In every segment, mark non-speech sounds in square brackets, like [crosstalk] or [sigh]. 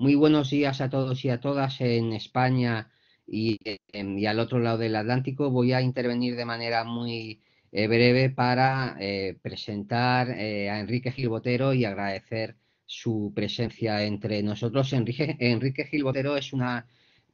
Muy buenos días a todos y a todas en España em, y, al otro lado del Atlántico. Voy a intervenir de manera muy eh, breve para eh, presentar eh, a Enrique Gilbotero y agradecer su presencia entre nosotros. Enrique, Enrique Gilbotero es una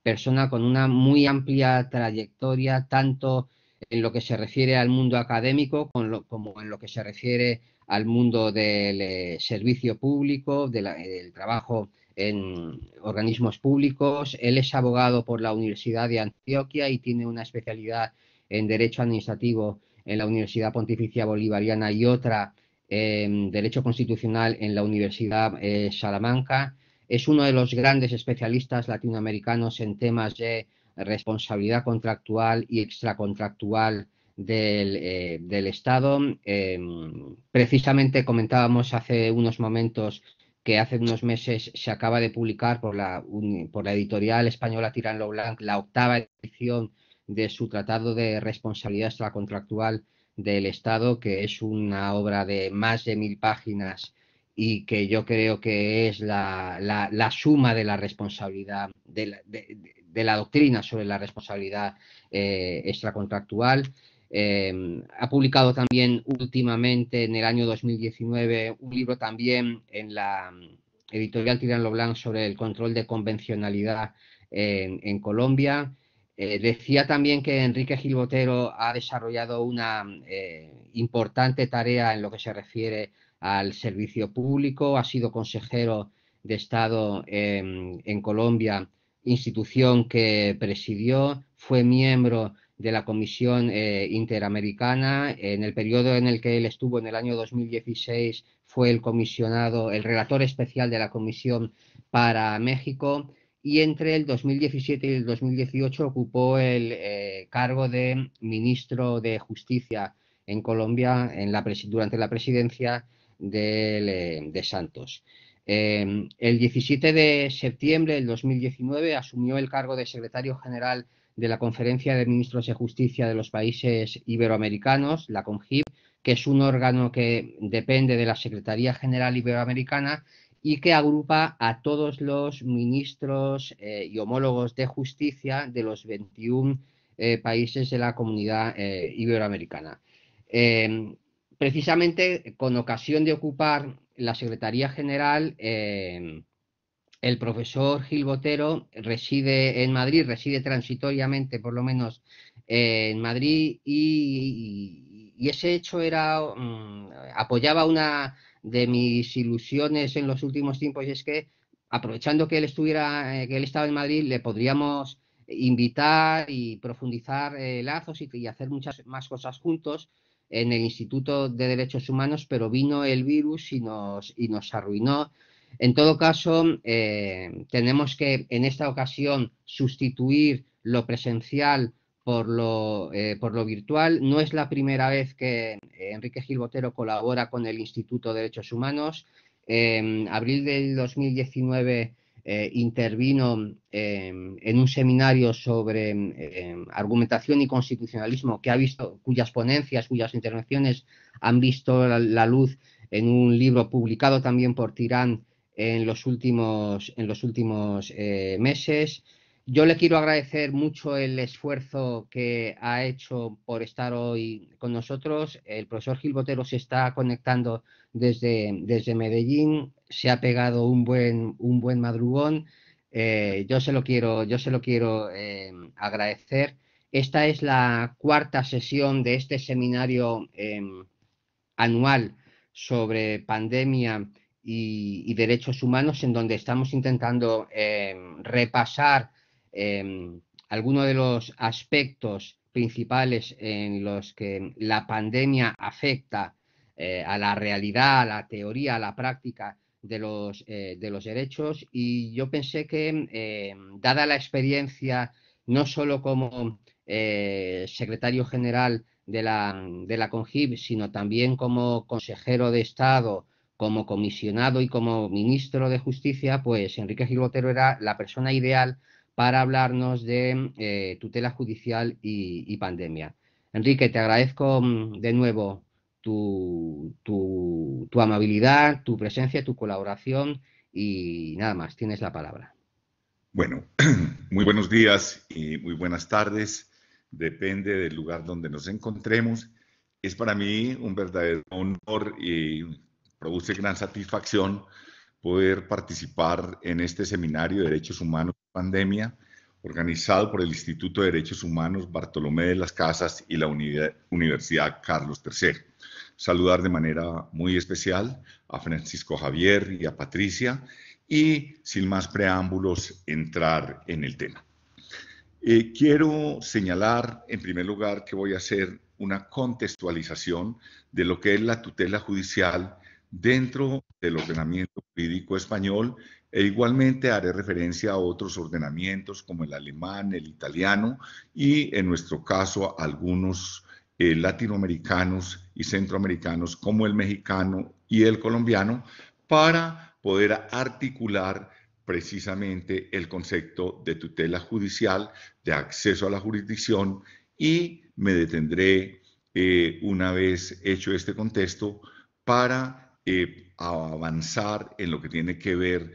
persona con una muy amplia trayectoria, tanto en lo que se refiere al mundo académico como en lo que se refiere al mundo del servicio público, del trabajo en organismos públicos. Él es abogado por la Universidad de Antioquia y tiene una especialidad en Derecho Administrativo en la Universidad Pontificia Bolivariana y otra en Derecho Constitucional en la Universidad eh, Salamanca. Es uno de los grandes especialistas latinoamericanos en temas de responsabilidad contractual y extracontractual del, eh, del Estado. Em, precisamente comentábamos hace unos momentos que hace unos meses se acaba de publicar por la, por la editorial española Tirán Blanc la octava edición de su Tratado de Responsabilidad Extracontractual del Estado, que es una obra de más de mil páginas y que yo creo que es la, suma de la responsabilidad, de la, doctrina sobre la responsabilidad eh, extracontractual. Em, ha publicado también últimamente, en el año 2019, un libro también en la mm, editorial Tirán Blanco sobre el control de convencionalidad en, Colombia. Eh, decía también que Enrique Gilbotero ha desarrollado una mm, eh, importante tarea en lo que se refiere al servicio público, ha sido consejero de Estado en Colombia, institución que presidió, fue miembro de la Comisión eh, Interamericana. En el periodo en el que él estuvo, en el año 2016, fue el comisionado, el relator especial de la Comisión para México y entre el 2017 y el 2018 ocupó el eh, cargo de ministro de Justicia en Colombia en la durante la presidencia eh, de, Santos. Em, el 17 de septiembre del 2019 asumió el cargo de secretario general de la Conferencia de Ministros de Justicia de los Países Iberoamericanos, la CONGIP, que es un órgano que depende de la Secretaría General Iberoamericana y que agrupa a todos los ministros eh, y homólogos de justicia de los 21 eh, países de la comunidad eh, iberoamericana. Em, precisamente con ocasión de ocupar la Secretaría General, em, el profesor Gil Botero reside en Madrid, reside transitoriamente por lo menos eh, en Madrid y, ese hecho era mm, apoyaba una de mis ilusiones en los últimos tiempos y es que aprovechando que él estuviera eh, que él estaba en Madrid le podríamos invitar y profundizar eh, lazos y, y, hacer muchas más cosas juntos en el Instituto de Derechos Humanos pero vino el virus y nos y nos arruinó en todo caso, eh, tenemos que en esta ocasión sustituir lo presencial por lo, eh, virtual. No es la primera vez que eh, Enrique Gil Botero colabora con el Instituto de Derechos Humanos. En abril del 2019 intervino em, en un seminario sobre em, argumentación y constitucionalismo que ha visto cuyas ponencias, cuyas intervenciones han visto la, la luz en un libro publicado también por Tirán en los últimos, en los últimos eh, meses. Yo le quiero agradecer mucho el esfuerzo que ha hecho por estar hoy con nosotros. El profesor Gil Botero se está conectando desde, desde Medellín, se ha pegado un buen, un buen madrugón. Eh, yo se lo quiero, yo se lo quiero em, agradecer. Esta es la cuarta sesión de este seminario em, anual sobre pandemia y, derechos humanos, en donde estamos intentando em, repasar em, algunos de los aspectos principales en los que la pandemia afecta eh, a la realidad, a la teoría, a la práctica de los, eh, derechos. Y yo pensé que, em, dada la experiencia, no solo como eh, secretario general de la, de la CONGIB, sino también como consejero de Estado como comisionado y como ministro de Justicia, pues Enrique Gilbotero era la persona ideal para hablarnos de eh, tutela judicial y, pandemia. Enrique, te agradezco mm, de nuevo tu, tu, tu amabilidad, tu presencia, tu colaboración y nada más, tienes la palabra. Bueno, [clears throat] muy buenos días y muy buenas tardes. Depende del lugar donde nos encontremos. Es para mí un verdadero honor y produce gran satisfacción poder participar en este seminario de Derechos Humanos Pandemia, organizado por el Instituto de Derechos Humanos Bartolomé de las Casas y la Universidad Carlos III. Saludar de manera muy especial a Francisco Javier y a Patricia y, sin más preámbulos, entrar en el tema. Eh, quiero señalar, en primer lugar, que voy a hacer una contextualización de lo que es la tutela judicial dentro del ordenamiento jurídico español e igualmente haré referencia a otros ordenamientos como el alemán, el italiano y en nuestro caso algunos eh, latinoamericanos y centroamericanos como el mexicano y el colombiano para poder articular precisamente el concepto de tutela judicial, de acceso a la jurisdicción y me detendré eh, una vez hecho este contexto para eh, a avanzar en lo que tiene que ver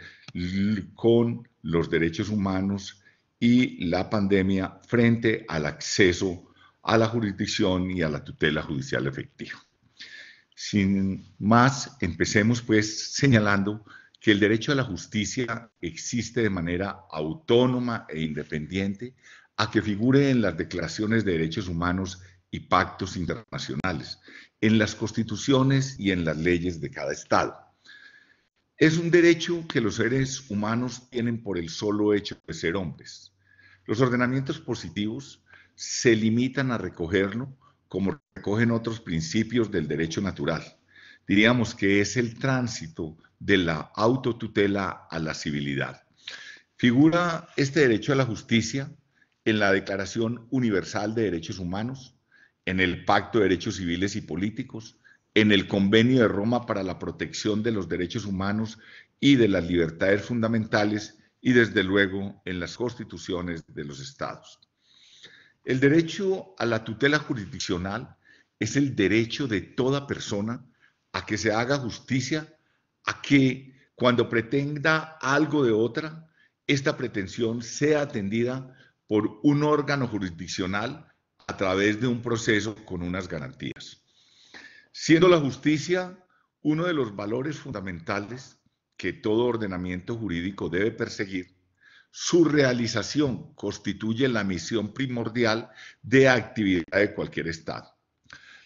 con los derechos humanos y la pandemia frente al acceso a la jurisdicción y a la tutela judicial efectiva. Sin más, empecemos pues señalando que el derecho a la justicia existe de manera autónoma e independiente a que figure en las declaraciones de derechos humanos y pactos internacionales en las constituciones y en las leyes de cada Estado. Es un derecho que los seres humanos tienen por el solo hecho de ser hombres. Los ordenamientos positivos se limitan a recogerlo como recogen otros principios del derecho natural. Diríamos que es el tránsito de la autotutela a la civilidad. Figura este derecho a la justicia en la Declaración Universal de Derechos Humanos, en el Pacto de Derechos Civiles y Políticos, en el Convenio de Roma para la Protección de los Derechos Humanos y de las Libertades Fundamentales y desde luego en las constituciones de los estados. El derecho a la tutela jurisdiccional es el derecho de toda persona a que se haga justicia, a que cuando pretenda algo de otra, esta pretensión sea atendida por un órgano jurisdiccional a través de un proceso con unas garantías. Siendo la justicia uno de los valores fundamentales que todo ordenamiento jurídico debe perseguir, su realización constituye la misión primordial de actividad de cualquier Estado.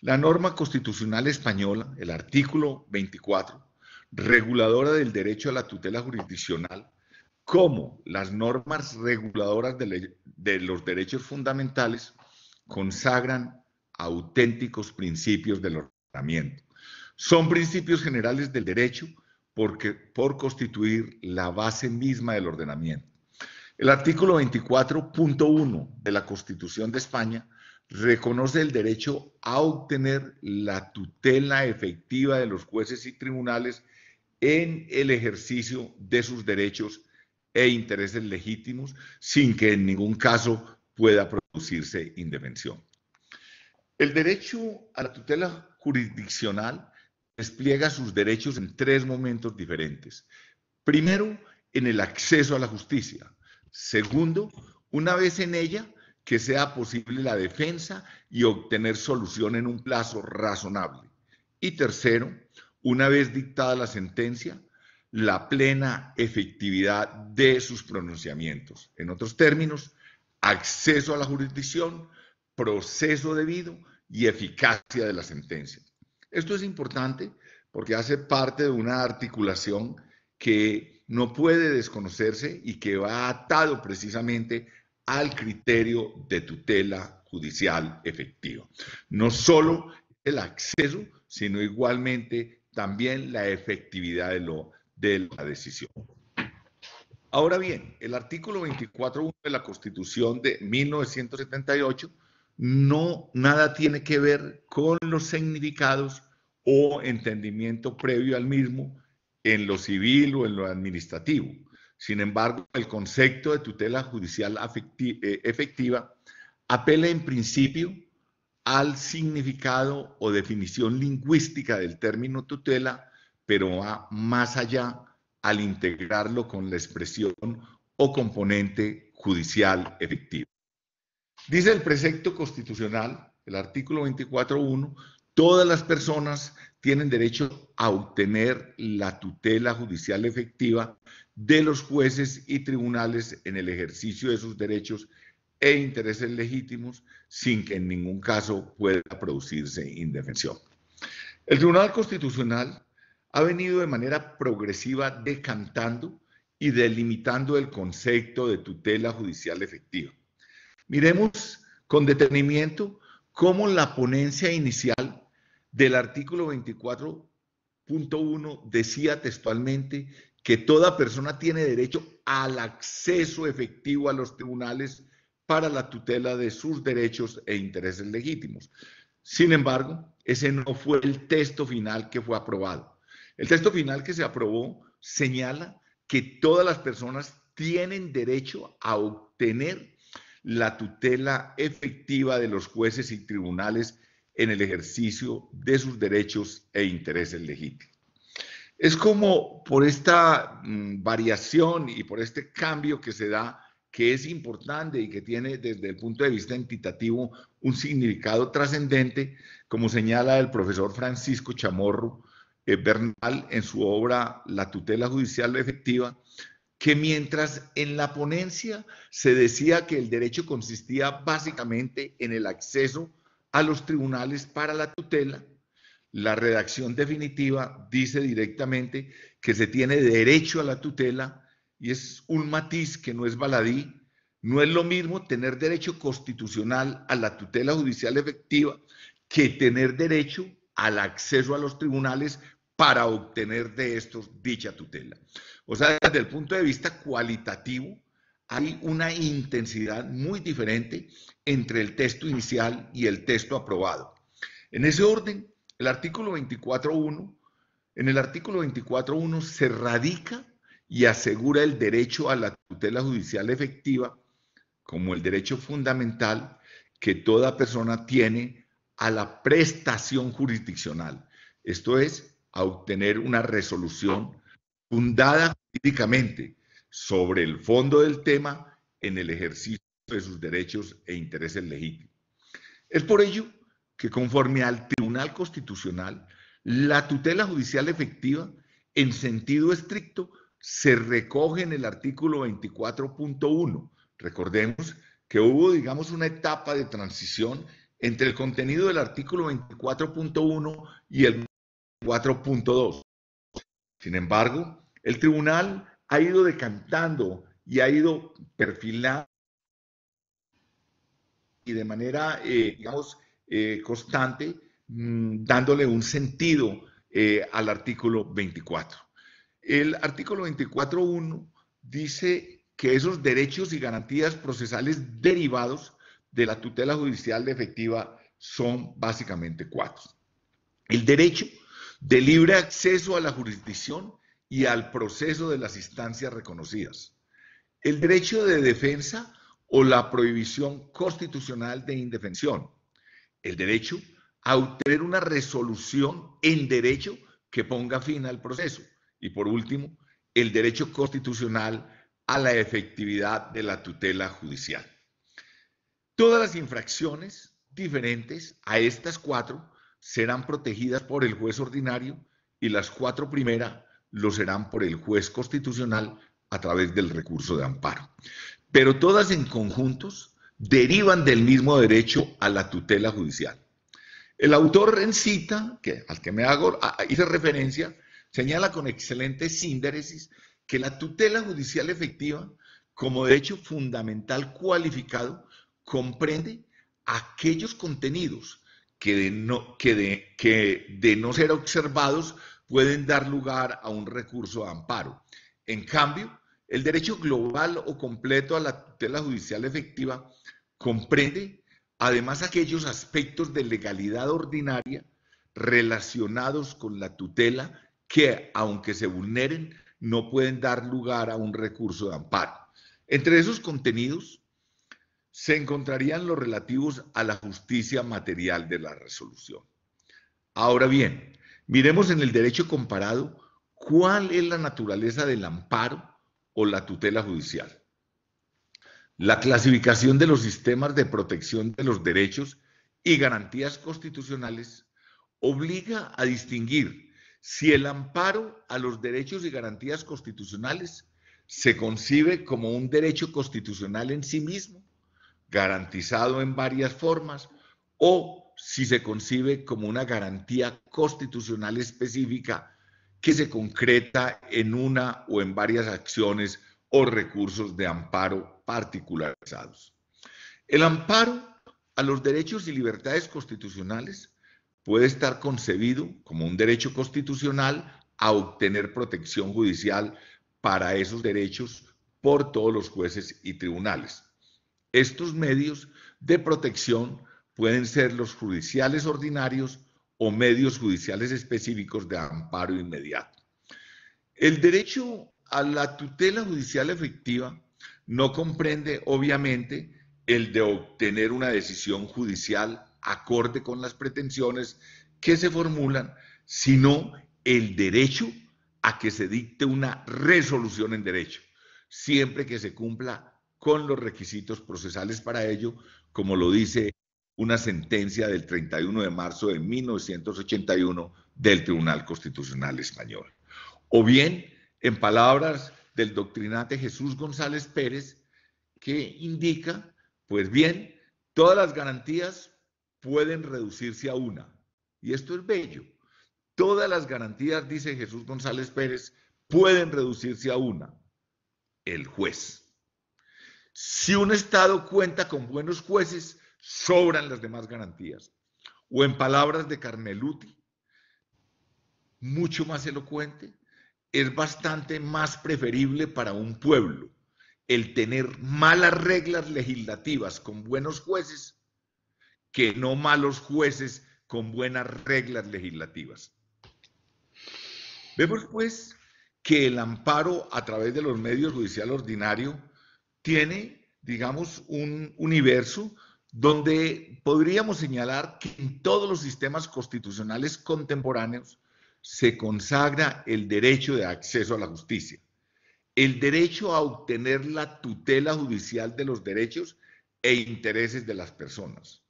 La norma constitucional española, el artículo 24, reguladora del derecho a la tutela jurisdiccional, como las normas reguladoras de, los derechos fundamentales, consagran auténticos principios del ordenamiento. Son principios generales del derecho porque, por constituir la base misma del ordenamiento. El artículo 24.1 de la Constitución de España reconoce el derecho a obtener la tutela efectiva de los jueces y tribunales en el ejercicio de sus derechos e intereses legítimos sin que en ningún caso pueda indefensión. El derecho a la tutela jurisdiccional despliega sus derechos en tres momentos diferentes. Primero, en el acceso a la justicia. Segundo, una vez en ella, que sea posible la defensa y obtener solución en un plazo razonable. Y tercero, una vez dictada la sentencia, la plena efectividad de sus pronunciamientos. En otros términos, acceso a la jurisdicción, proceso debido y eficacia de la sentencia. Esto es importante porque hace parte de una articulación que no puede desconocerse y que va atado precisamente al criterio de tutela judicial efectiva. No solo el acceso, sino igualmente también la efectividad de, de la decisión. Ahora bien, el artículo 24.1 de la Constitución de 1978 no nada tiene que ver con los significados o entendimiento previo al mismo en lo civil o en lo administrativo. Sin embargo, el concepto de tutela judicial eh, efectiva apela en principio al significado o definición lingüística del término tutela, pero va más allá al integrarlo con la expresión o componente judicial efectiva. Dice el precepto constitucional, el artículo 24.1, todas las personas tienen derecho a obtener la tutela judicial efectiva de los jueces y tribunales en el ejercicio de sus derechos e intereses legítimos sin que en ningún caso pueda producirse indefensión. El Tribunal Constitucional ha venido de manera progresiva decantando y delimitando el concepto de tutela judicial efectiva. Miremos con detenimiento cómo la ponencia inicial del artículo 24.1 decía textualmente que toda persona tiene derecho al acceso efectivo a los tribunales para la tutela de sus derechos e intereses legítimos. Sin embargo, ese no fue el texto final que fue aprobado. El texto final que se aprobó señala que todas las personas tienen derecho a obtener la tutela efectiva de los jueces y tribunales en el ejercicio de sus derechos e intereses legítimos. Es como por esta mm, variación y por este cambio que se da, que es importante y que tiene desde el punto de vista entitativo un significado trascendente, como señala el profesor Francisco Chamorro, eh, Bernal en su obra La tutela judicial efectiva, que mientras en la ponencia se decía que el derecho consistía básicamente en el acceso a los tribunales para la tutela, la redacción definitiva dice directamente que se tiene derecho a la tutela y es un matiz que no es baladí. No es lo mismo tener derecho constitucional a la tutela judicial efectiva que tener derecho al acceso a los tribunales para obtener de estos dicha tutela. O sea, desde el punto de vista cualitativo, hay una intensidad muy diferente entre el texto inicial y el texto aprobado. En ese orden, el artículo 24.1, en el artículo 24.1 se radica y asegura el derecho a la tutela judicial efectiva como el derecho fundamental que toda persona tiene a la prestación jurisdiccional. Esto es a obtener una resolución fundada jurídicamente sobre el fondo del tema en el ejercicio de sus derechos e intereses legítimos. Es por ello que conforme al Tribunal Constitucional, la tutela judicial efectiva en sentido estricto se recoge en el artículo 24.1. Recordemos que hubo, digamos, una etapa de transición entre el contenido del artículo 24.1 y el 4.2. Sin embargo, el tribunal ha ido decantando y ha ido perfilando y de manera, eh, digamos, eh, constante, mm, dándole un sentido eh, al artículo 24. El artículo 24.1 dice que esos derechos y garantías procesales derivados de la tutela judicial de efectiva son básicamente cuatro. El derecho de libre acceso a la jurisdicción y al proceso de las instancias reconocidas, el derecho de defensa o la prohibición constitucional de indefensión, el derecho a obtener una resolución en derecho que ponga fin al proceso y por último, el derecho constitucional a la efectividad de la tutela judicial. Todas las infracciones diferentes a estas cuatro serán protegidas por el juez ordinario y las cuatro primeras lo serán por el juez constitucional a través del recurso de amparo. Pero todas en conjuntos derivan del mismo derecho a la tutela judicial. El autor en cita, que, al que me hago, hice referencia, señala con excelente síntesis que la tutela judicial efectiva como derecho fundamental cualificado comprende aquellos contenidos que de no, que de, que de no ser observados pueden dar lugar a un recurso de amparo. En cambio, el derecho global o completo a la tutela judicial efectiva comprende además aquellos aspectos de legalidad ordinaria relacionados con la tutela que, aunque se vulneren, no pueden dar lugar a un recurso de amparo. Entre esos contenidos se encontrarían los relativos a la justicia material de la resolución. Ahora bien, miremos en el derecho comparado cuál es la naturaleza del amparo o la tutela judicial. La clasificación de los sistemas de protección de los derechos y garantías constitucionales obliga a distinguir si el amparo a los derechos y garantías constitucionales se concibe como un derecho constitucional en sí mismo garantizado en varias formas o si se concibe como una garantía constitucional específica que se concreta en una o en varias acciones o recursos de amparo particularizados. El amparo a los derechos y libertades constitucionales puede estar concebido como un derecho constitucional a obtener protección judicial para esos derechos por todos los jueces y tribunales. Estos medios de protección pueden ser los judiciales ordinarios o medios judiciales específicos de amparo inmediato. El derecho a la tutela judicial efectiva no comprende, obviamente, el de obtener una decisión judicial acorde con las pretensiones que se formulan, sino el derecho a que se dicte una resolución en derecho, siempre que se cumpla con los requisitos procesales para ello, como lo dice una sentencia del 31 de marzo de 1981 del Tribunal Constitucional Español. O bien, en palabras del doctrinante Jesús González Pérez, que indica, pues bien, todas las garantías pueden reducirse a una. Y esto es bello. Todas las garantías, dice Jesús González Pérez, pueden reducirse a una, el juez. Si un Estado cuenta con buenos jueces, sobran las demás garantías. O en palabras de Carmeluti, mucho más elocuente, es bastante más preferible para un pueblo el tener malas reglas legislativas con buenos jueces que no malos jueces con buenas reglas legislativas. Vemos pues que el amparo a través de los medios judicial ordinario tiene, digamos, un universo donde podríamos señalar que en todos los sistemas constitucionales contemporáneos se consagra el derecho de acceso a la justicia, el derecho a obtener la tutela judicial de los derechos e intereses de las personas.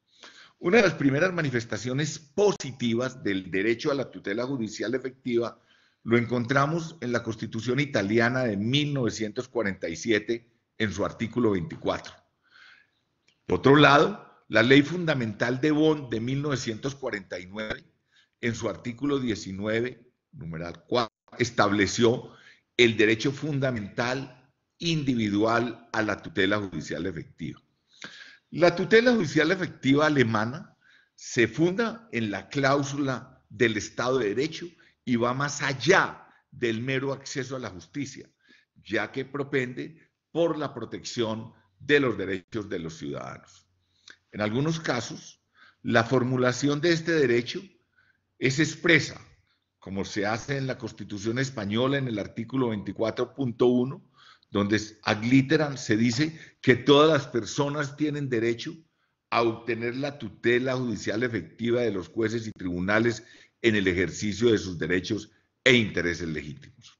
Una de las primeras manifestaciones positivas del derecho a la tutela judicial efectiva lo encontramos en la Constitución italiana de 1947 en su artículo 24. Por otro lado, la ley fundamental de Bonn de 1949, en su artículo 19, numeral 4, estableció el derecho fundamental individual a la tutela judicial efectiva. La tutela judicial efectiva alemana se funda en la cláusula del Estado de Derecho y va más allá del mero acceso a la justicia, ya que propende por la protección de los derechos de los ciudadanos. En algunos casos, la formulación de este derecho es expresa, como se hace en la Constitución española en el artículo 24.1, donde ad se dice que todas las personas tienen derecho a obtener la tutela judicial efectiva de los jueces y tribunales en el ejercicio de sus derechos e intereses legítimos.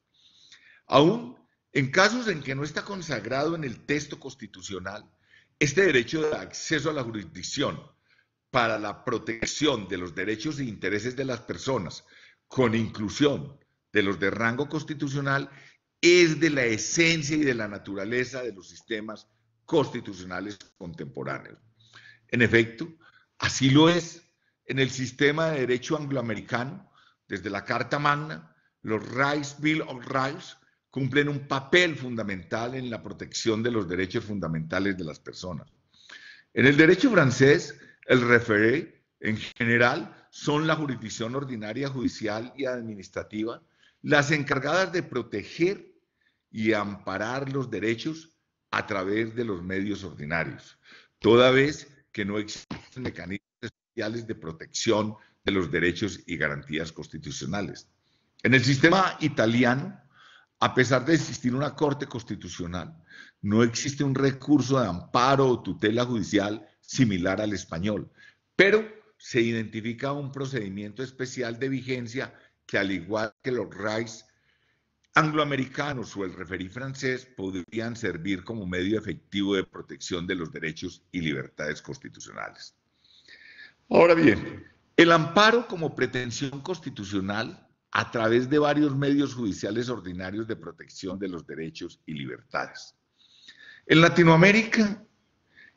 Aún en casos en que no está consagrado en el texto constitucional, este derecho de acceso a la jurisdicción para la protección de los derechos e intereses de las personas con inclusión de los de rango constitucional es de la esencia y de la naturaleza de los sistemas constitucionales contemporáneos. En efecto, así lo es en el sistema de derecho angloamericano, desde la Carta Magna, los Rights Bill of Rights, cumplen un papel fundamental en la protección de los derechos fundamentales de las personas. En el derecho francés, el referé en general son la jurisdicción ordinaria judicial y administrativa las encargadas de proteger y amparar los derechos a través de los medios ordinarios, toda vez que no existen mecanismos especiales de protección de los derechos y garantías constitucionales. En el sistema italiano, a pesar de existir una Corte Constitucional, no existe un recurso de amparo o tutela judicial similar al español, pero se identifica un procedimiento especial de vigencia que al igual que los RAIS angloamericanos o el referí francés podrían servir como medio efectivo de protección de los derechos y libertades constitucionales. Ahora bien, el amparo como pretensión constitucional a través de varios medios judiciales ordinarios de protección de los derechos y libertades. En Latinoamérica,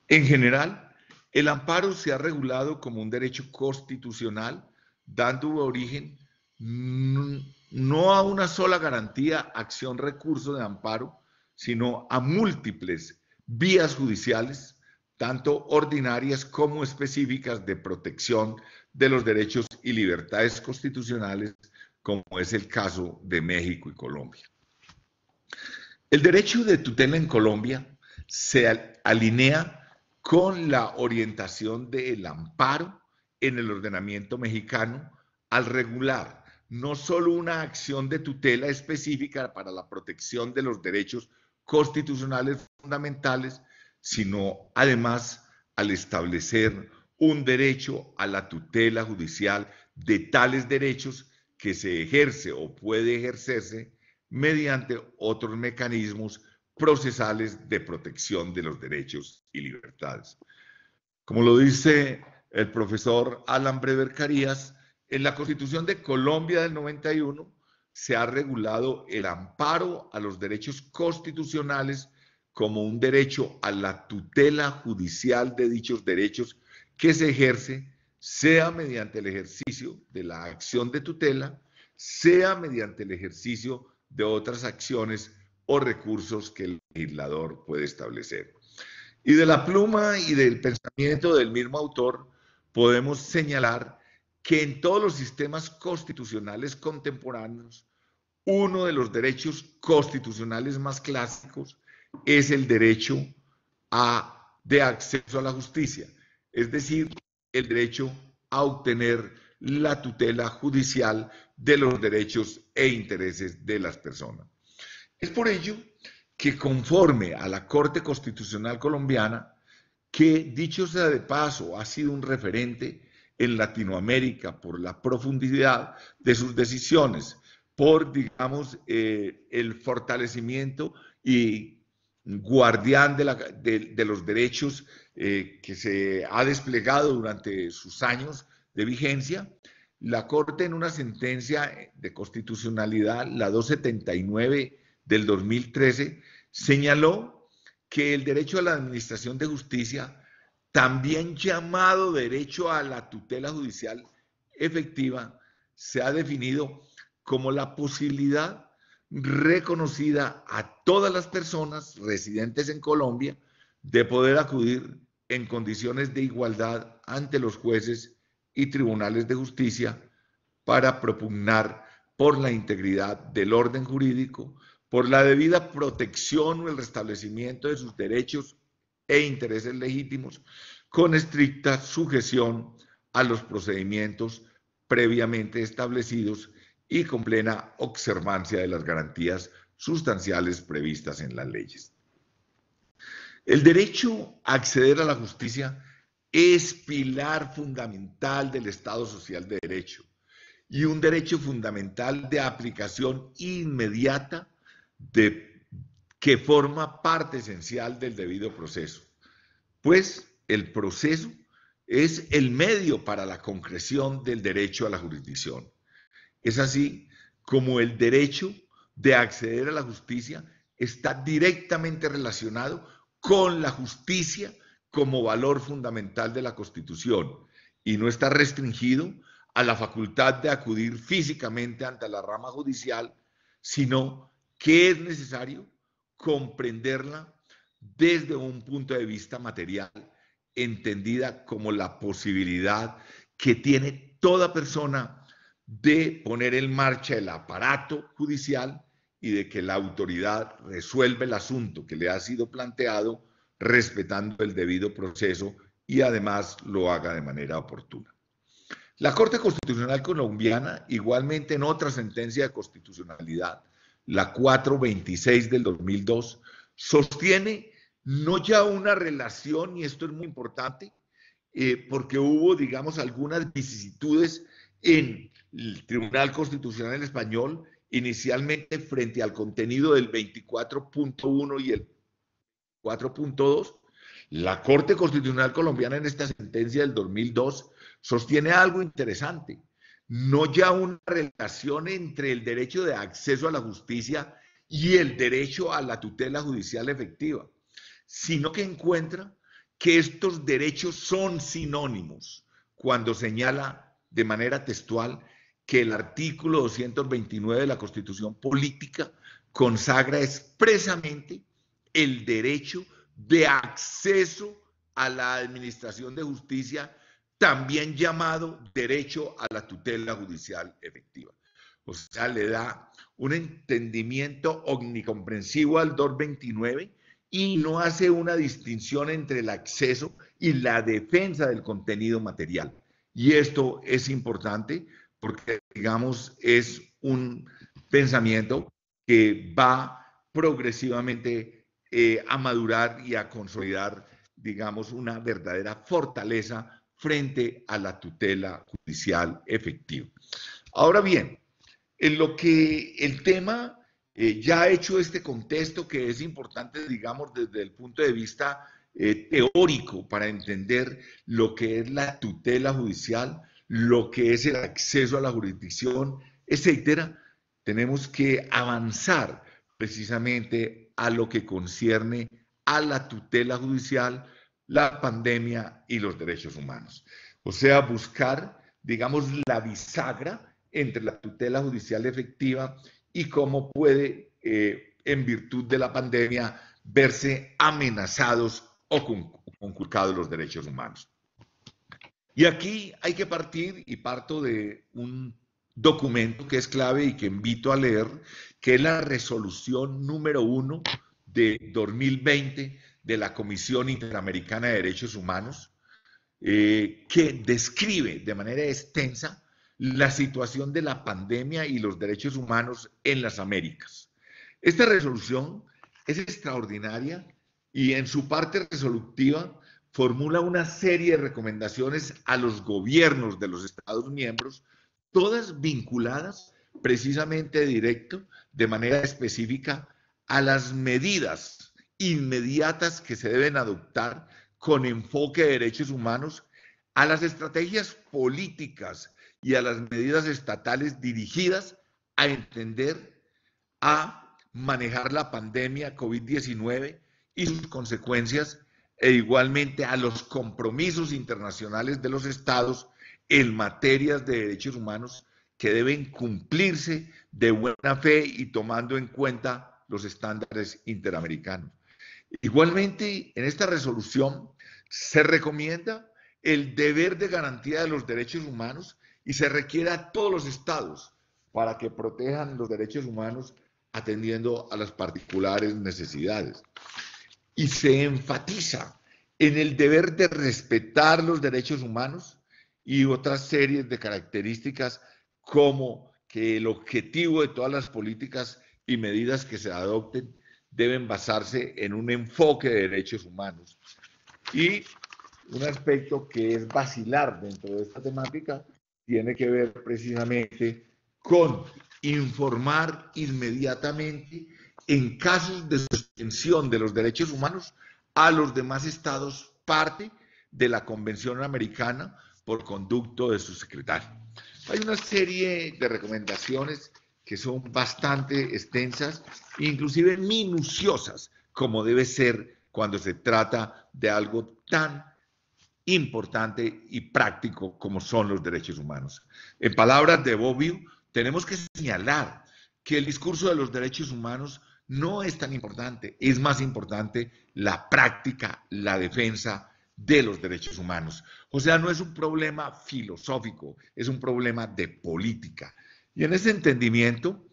en general, el amparo se ha regulado como un derecho constitucional, dando origen no a una sola garantía, acción, recurso de amparo, sino a múltiples vías judiciales, tanto ordinarias como específicas de protección de los derechos y libertades constitucionales como es el caso de México y Colombia. El derecho de tutela en Colombia se alinea con la orientación del amparo en el ordenamiento mexicano al regular no solo una acción de tutela específica para la protección de los derechos constitucionales fundamentales, sino además al establecer un derecho a la tutela judicial de tales derechos que se ejerce o puede ejercerse mediante otros mecanismos procesales de protección de los derechos y libertades. Como lo dice el profesor Alan Brever Carías, en la Constitución de Colombia del 91 se ha regulado el amparo a los derechos constitucionales como un derecho a la tutela judicial de dichos derechos que se ejerce sea mediante el ejercicio de la acción de tutela, sea mediante el ejercicio de otras acciones o recursos que el legislador puede establecer. Y de la pluma y del pensamiento del mismo autor, podemos señalar que en todos los sistemas constitucionales contemporáneos, uno de los derechos constitucionales más clásicos es el derecho a, de acceso a la justicia, es decir, el derecho a obtener la tutela judicial de los derechos e intereses de las personas. Es por ello que conforme a la Corte Constitucional Colombiana, que dicho sea de paso, ha sido un referente en Latinoamérica por la profundidad de sus decisiones, por, digamos, eh, el fortalecimiento y guardián de, los derechos eh, que se ha desplegado durante sus años de vigencia, la Corte en una sentencia de constitucionalidad, la 279 del 2013, señaló que el derecho a la administración de justicia, también llamado derecho a la tutela judicial efectiva, se ha definido como la posibilidad reconocida a todas las personas residentes en Colombia de poder acudir en condiciones de igualdad ante los jueces y tribunales de justicia para propugnar por la integridad del orden jurídico, por la debida protección o el restablecimiento de sus derechos e intereses legítimos, con estricta sujeción a los procedimientos previamente establecidos y con plena observancia de las garantías sustanciales previstas en las leyes. El derecho a acceder a la justicia es pilar fundamental del Estado Social de Derecho y un derecho fundamental de aplicación inmediata de, que forma parte esencial del debido proceso, pues el proceso es el medio para la concreción del derecho a la jurisdicción. Es así como el derecho de acceder a la justicia está directamente relacionado con la justicia como valor fundamental de la Constitución y no está restringido a la facultad de acudir físicamente ante la rama judicial, sino que es necesario comprenderla desde un punto de vista material, entendida como la posibilidad que tiene toda persona de poner en marcha el aparato judicial y de que la autoridad resuelva el asunto que le ha sido planteado respetando el debido proceso y además lo haga de manera oportuna. La Corte Constitucional Colombiana, igualmente en otra sentencia de constitucionalidad, la 426 del 2002, sostiene no ya una relación, y esto es muy importante, eh, porque hubo, digamos, algunas vicisitudes en el Tribunal Constitucional Español inicialmente frente al contenido del 24.1 y el 4.2, la Corte Constitucional Colombiana en esta sentencia del 2002 sostiene algo interesante, no ya una relación entre el derecho de acceso a la justicia y el derecho a la tutela judicial efectiva, sino que encuentra que estos derechos son sinónimos cuando señala de manera textual que el artículo 229 de la Constitución Política consagra expresamente el derecho de acceso a la administración de justicia, también llamado derecho a la tutela judicial efectiva. O sea, le da un entendimiento omnicomprensivo al 229 y no hace una distinción entre el acceso y la defensa del contenido material. Y esto es importante porque digamos es un pensamiento que va progresivamente eh, a madurar y a consolidar, digamos, una verdadera fortaleza frente a la tutela judicial efectiva. Ahora bien, en lo que el tema eh, ya ha hecho este contexto que es importante, digamos, desde el punto de vista eh, teórico para entender lo que es la tutela judicial, lo que es el acceso a la jurisdicción, etcétera, tenemos que avanzar precisamente a lo que concierne a la tutela judicial, la pandemia y los derechos humanos. O sea, buscar, digamos, la bisagra entre la tutela judicial efectiva y cómo puede, eh, en virtud de la pandemia, verse amenazados o conculcados los derechos humanos. Y aquí hay que partir y parto de un documento que es clave y que invito a leer, que es la resolución número uno de 2020 de la Comisión Interamericana de Derechos Humanos, eh, que describe de manera extensa la situación de la pandemia y los derechos humanos en las Américas. Esta resolución es extraordinaria y en su parte resolutiva formula una serie de recomendaciones a los gobiernos de los Estados miembros, todas vinculadas precisamente directo, de manera específica, a las medidas inmediatas que se deben adoptar con enfoque de derechos humanos, a las estrategias políticas y a las medidas estatales dirigidas a entender, a manejar la pandemia COVID-19 y sus consecuencias e igualmente a los compromisos internacionales de los estados en materias de derechos humanos que deben cumplirse de buena fe y tomando en cuenta los estándares interamericanos. Igualmente, en esta resolución se recomienda el deber de garantía de los derechos humanos y se requiere a todos los estados para que protejan los derechos humanos atendiendo a las particulares necesidades y se enfatiza en el deber de respetar los derechos humanos y otras series de características como que el objetivo de todas las políticas y medidas que se adopten deben basarse en un enfoque de derechos humanos. Y un aspecto que es vacilar dentro de esta temática tiene que ver precisamente con informar inmediatamente en casos de suspensión de los derechos humanos a los demás estados parte de la Convención Americana por conducto de su secretario. Hay una serie de recomendaciones que son bastante extensas, inclusive minuciosas, como debe ser cuando se trata de algo tan importante y práctico como son los derechos humanos. En palabras de Bobbio, tenemos que señalar que el discurso de los derechos humanos no es tan importante. Es más importante la práctica, la defensa de los derechos humanos. O sea, no es un problema filosófico, es un problema de política. Y en ese entendimiento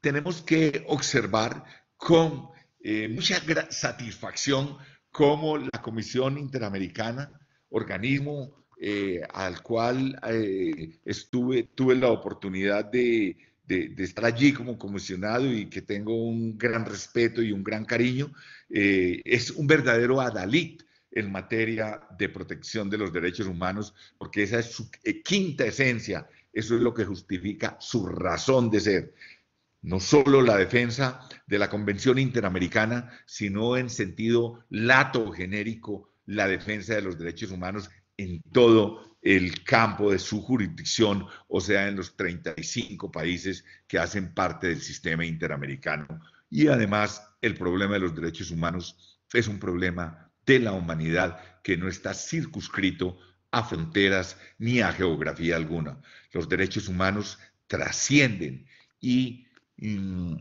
tenemos que observar con eh, mucha satisfacción cómo la Comisión Interamericana, organismo eh, al cual eh, estuve, tuve la oportunidad de de, estar allí como comisionado y que tengo un gran respeto y un gran cariño, eh, es un verdadero adalid en materia de protección de los derechos humanos, porque esa es su eh, quinta esencia, eso es lo que justifica su razón de ser. No solo la defensa de la Convención Interamericana, sino en sentido lato genérico, la defensa de los derechos humanos en todo el campo de su jurisdicción, o sea, en los 35 países que hacen parte del sistema interamericano. Y además, el problema de los derechos humanos es un problema de la humanidad que no está circunscrito a fronteras ni a geografía alguna. Los derechos humanos trascienden y, mm,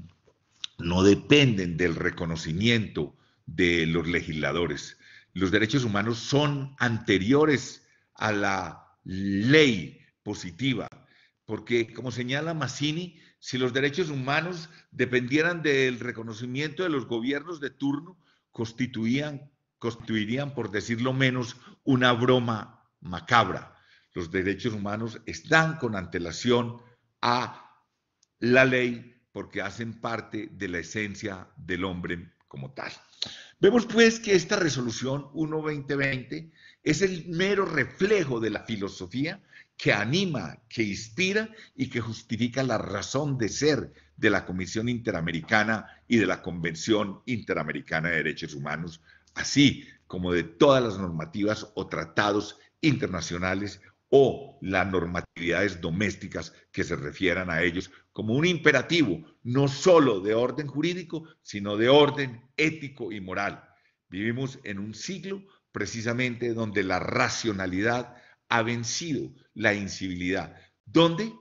no dependen del reconocimiento de los legisladores. Los derechos humanos son anteriores a la ley positiva, porque como señala Massini, si los derechos humanos dependieran del reconocimiento de los gobiernos de turno, constituían, constituirían, por decirlo menos, una broma macabra. Los derechos humanos están con antelación a la ley porque hacen parte de la esencia del hombre como tal. Vemos pues que esta resolución 1.2020 es el mero reflejo de la filosofía que anima, que inspira y que justifica la razón de ser de la Comisión Interamericana y de la Convención Interamericana de Derechos Humanos, así como de todas las normativas o tratados internacionales o las normatividades domésticas que se refieran a ellos como un imperativo, no sólo de orden jurídico, sino de orden ético y moral. Vivimos en un siglo precisamente donde la racionalidad ha vencido la incivilidad, donde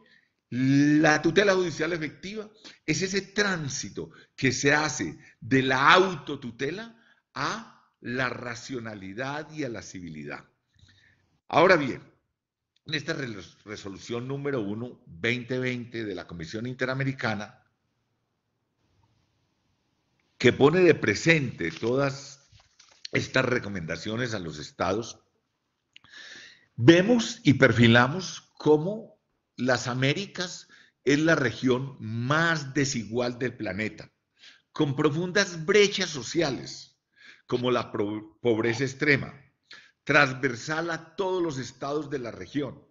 la tutela judicial efectiva es ese tránsito que se hace de la autotutela a la racionalidad y a la civilidad. Ahora bien, en esta resolución número 1-2020 de la Comisión Interamericana, que pone de presente todas estas recomendaciones a los estados, vemos y perfilamos cómo las Américas es la región más desigual del planeta, con profundas brechas sociales, como la pobreza extrema, transversal a todos los estados de la región,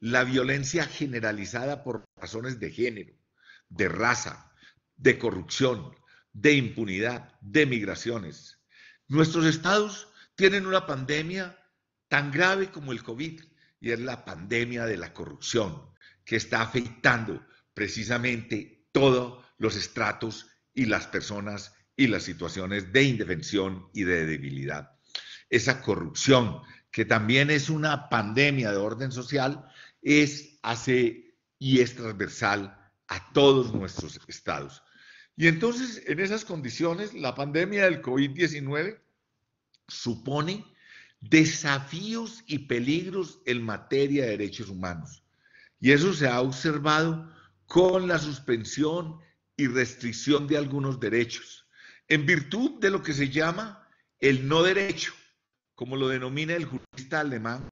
la violencia generalizada por razones de género, de raza, de corrupción, de impunidad, de migraciones, Nuestros estados tienen una pandemia tan grave como el COVID y es la pandemia de la corrupción que está afectando precisamente todos los estratos y las personas y las situaciones de indefensión y de debilidad. Esa corrupción, que también es una pandemia de orden social, es hace y es transversal a todos nuestros estados. Y entonces, en esas condiciones, la pandemia del COVID-19 supone desafíos y peligros en materia de derechos humanos. Y eso se ha observado con la suspensión y restricción de algunos derechos, en virtud de lo que se llama el no derecho, como lo denomina el jurista alemán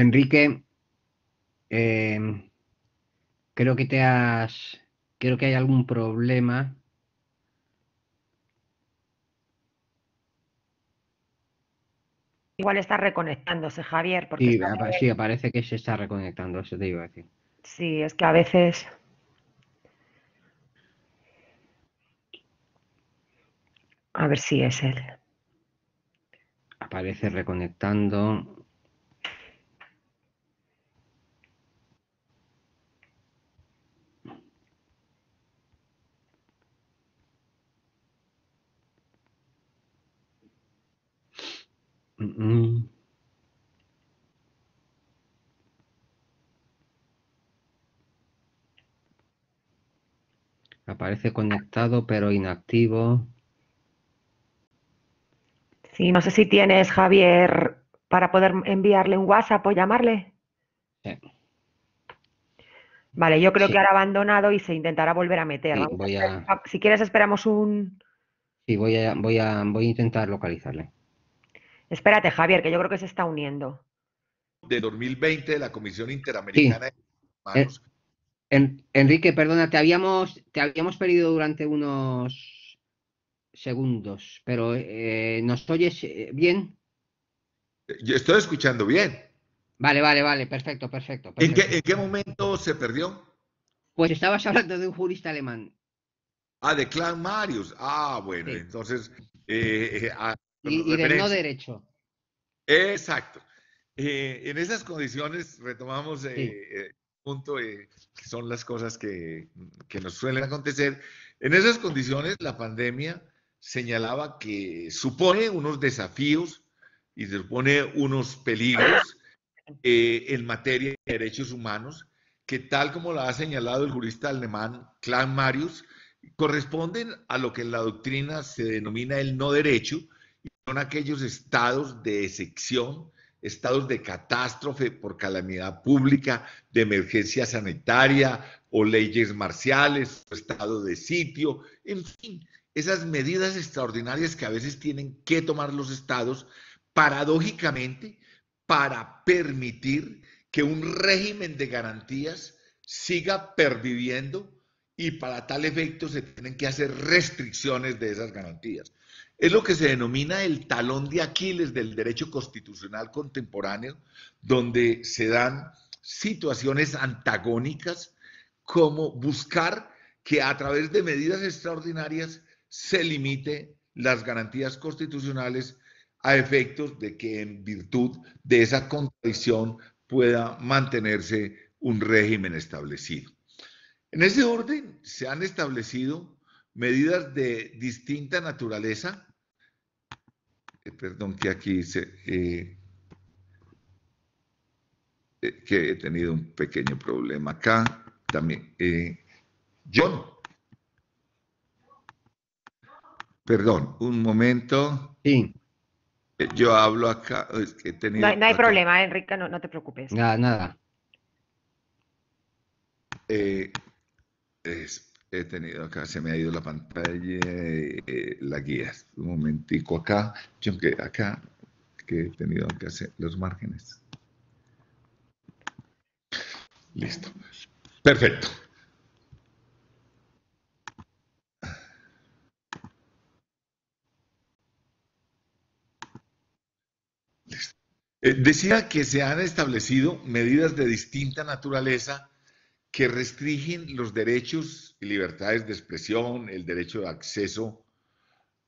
Enrique, em, creo que te has. Creo que hay algún problema. Igual está reconectándose, Javier. Porque sí, sí, parece que se está reconectando, eso te iba a decir. Sí, es que a veces. A ver si es él. Aparece reconectando. Aparece conectado pero inactivo. Sí, no sé si tienes, Javier, para poder enviarle un WhatsApp o llamarle. Vale, yo creo que ahora abandonado y se intentará volver a meter. Si quieres esperamos un... Sí, voy voy a, voy a intentar localizarle. Espérate, Javier, que yo creo que se está uniendo. De 2020 de la Comisión Interamericana de eh, Enrique, perdona, te habíamos, te habíamos perdido durante unos segundos, pero eh, ¿nos oyes eh, bien? Yo estoy escuchando bien. Vale, vale, vale, perfecto, perfecto. ¿En, qué, momento se perdió? Pues estabas hablando de un jurista alemán. Ah, de Clan Marius. Ah, bueno, entonces ah, y, y del no derecho. Exacto. Eh, en esas condiciones retomamos el eh, eh, punto, que son las cosas que, que nos suelen acontecer. En esas condiciones, la pandemia señalaba que supone unos desafíos y supone unos peligros en materia de derechos humanos, que tal como lo ha señalado el jurista alemán Klaus Marius, corresponden a lo que en la doctrina se denomina el no derecho, son aquellos estados de excepción, estados de catástrofe por calamidad pública, de emergencia sanitaria o leyes marciales, estado de sitio, en fin, esas medidas extraordinarias que a veces tienen que tomar los estados, paradójicamente, para permitir que un régimen de garantías siga perviviendo y para tal efecto se tienen que hacer restricciones de esas garantías. Es lo que se denomina el talón de Aquiles del derecho constitucional contemporáneo, donde se dan situaciones antagónicas como buscar que a través de medidas extraordinarias se limite las garantías constitucionales a efectos de que en virtud de esa contradicción pueda mantenerse un régimen establecido. En ese orden se han establecido medidas de distinta naturaleza eh, perdón que aquí dice, eh, eh, que he tenido un pequeño problema acá también. John. Perdón, un momento. Sí. Yo hablo acá. no, hay problema, Enrique, no, te preocupes. Nada, nada. Es, He tenido acá, se me ha ido la pantalla, eh, la guía. Un momentico acá. Yo que acá, que he tenido que hacer los márgenes. Listo. Perfecto. Eh, decía que se han establecido medidas de distinta naturaleza que restringen los derechos y libertades de expresión, el derecho de acceso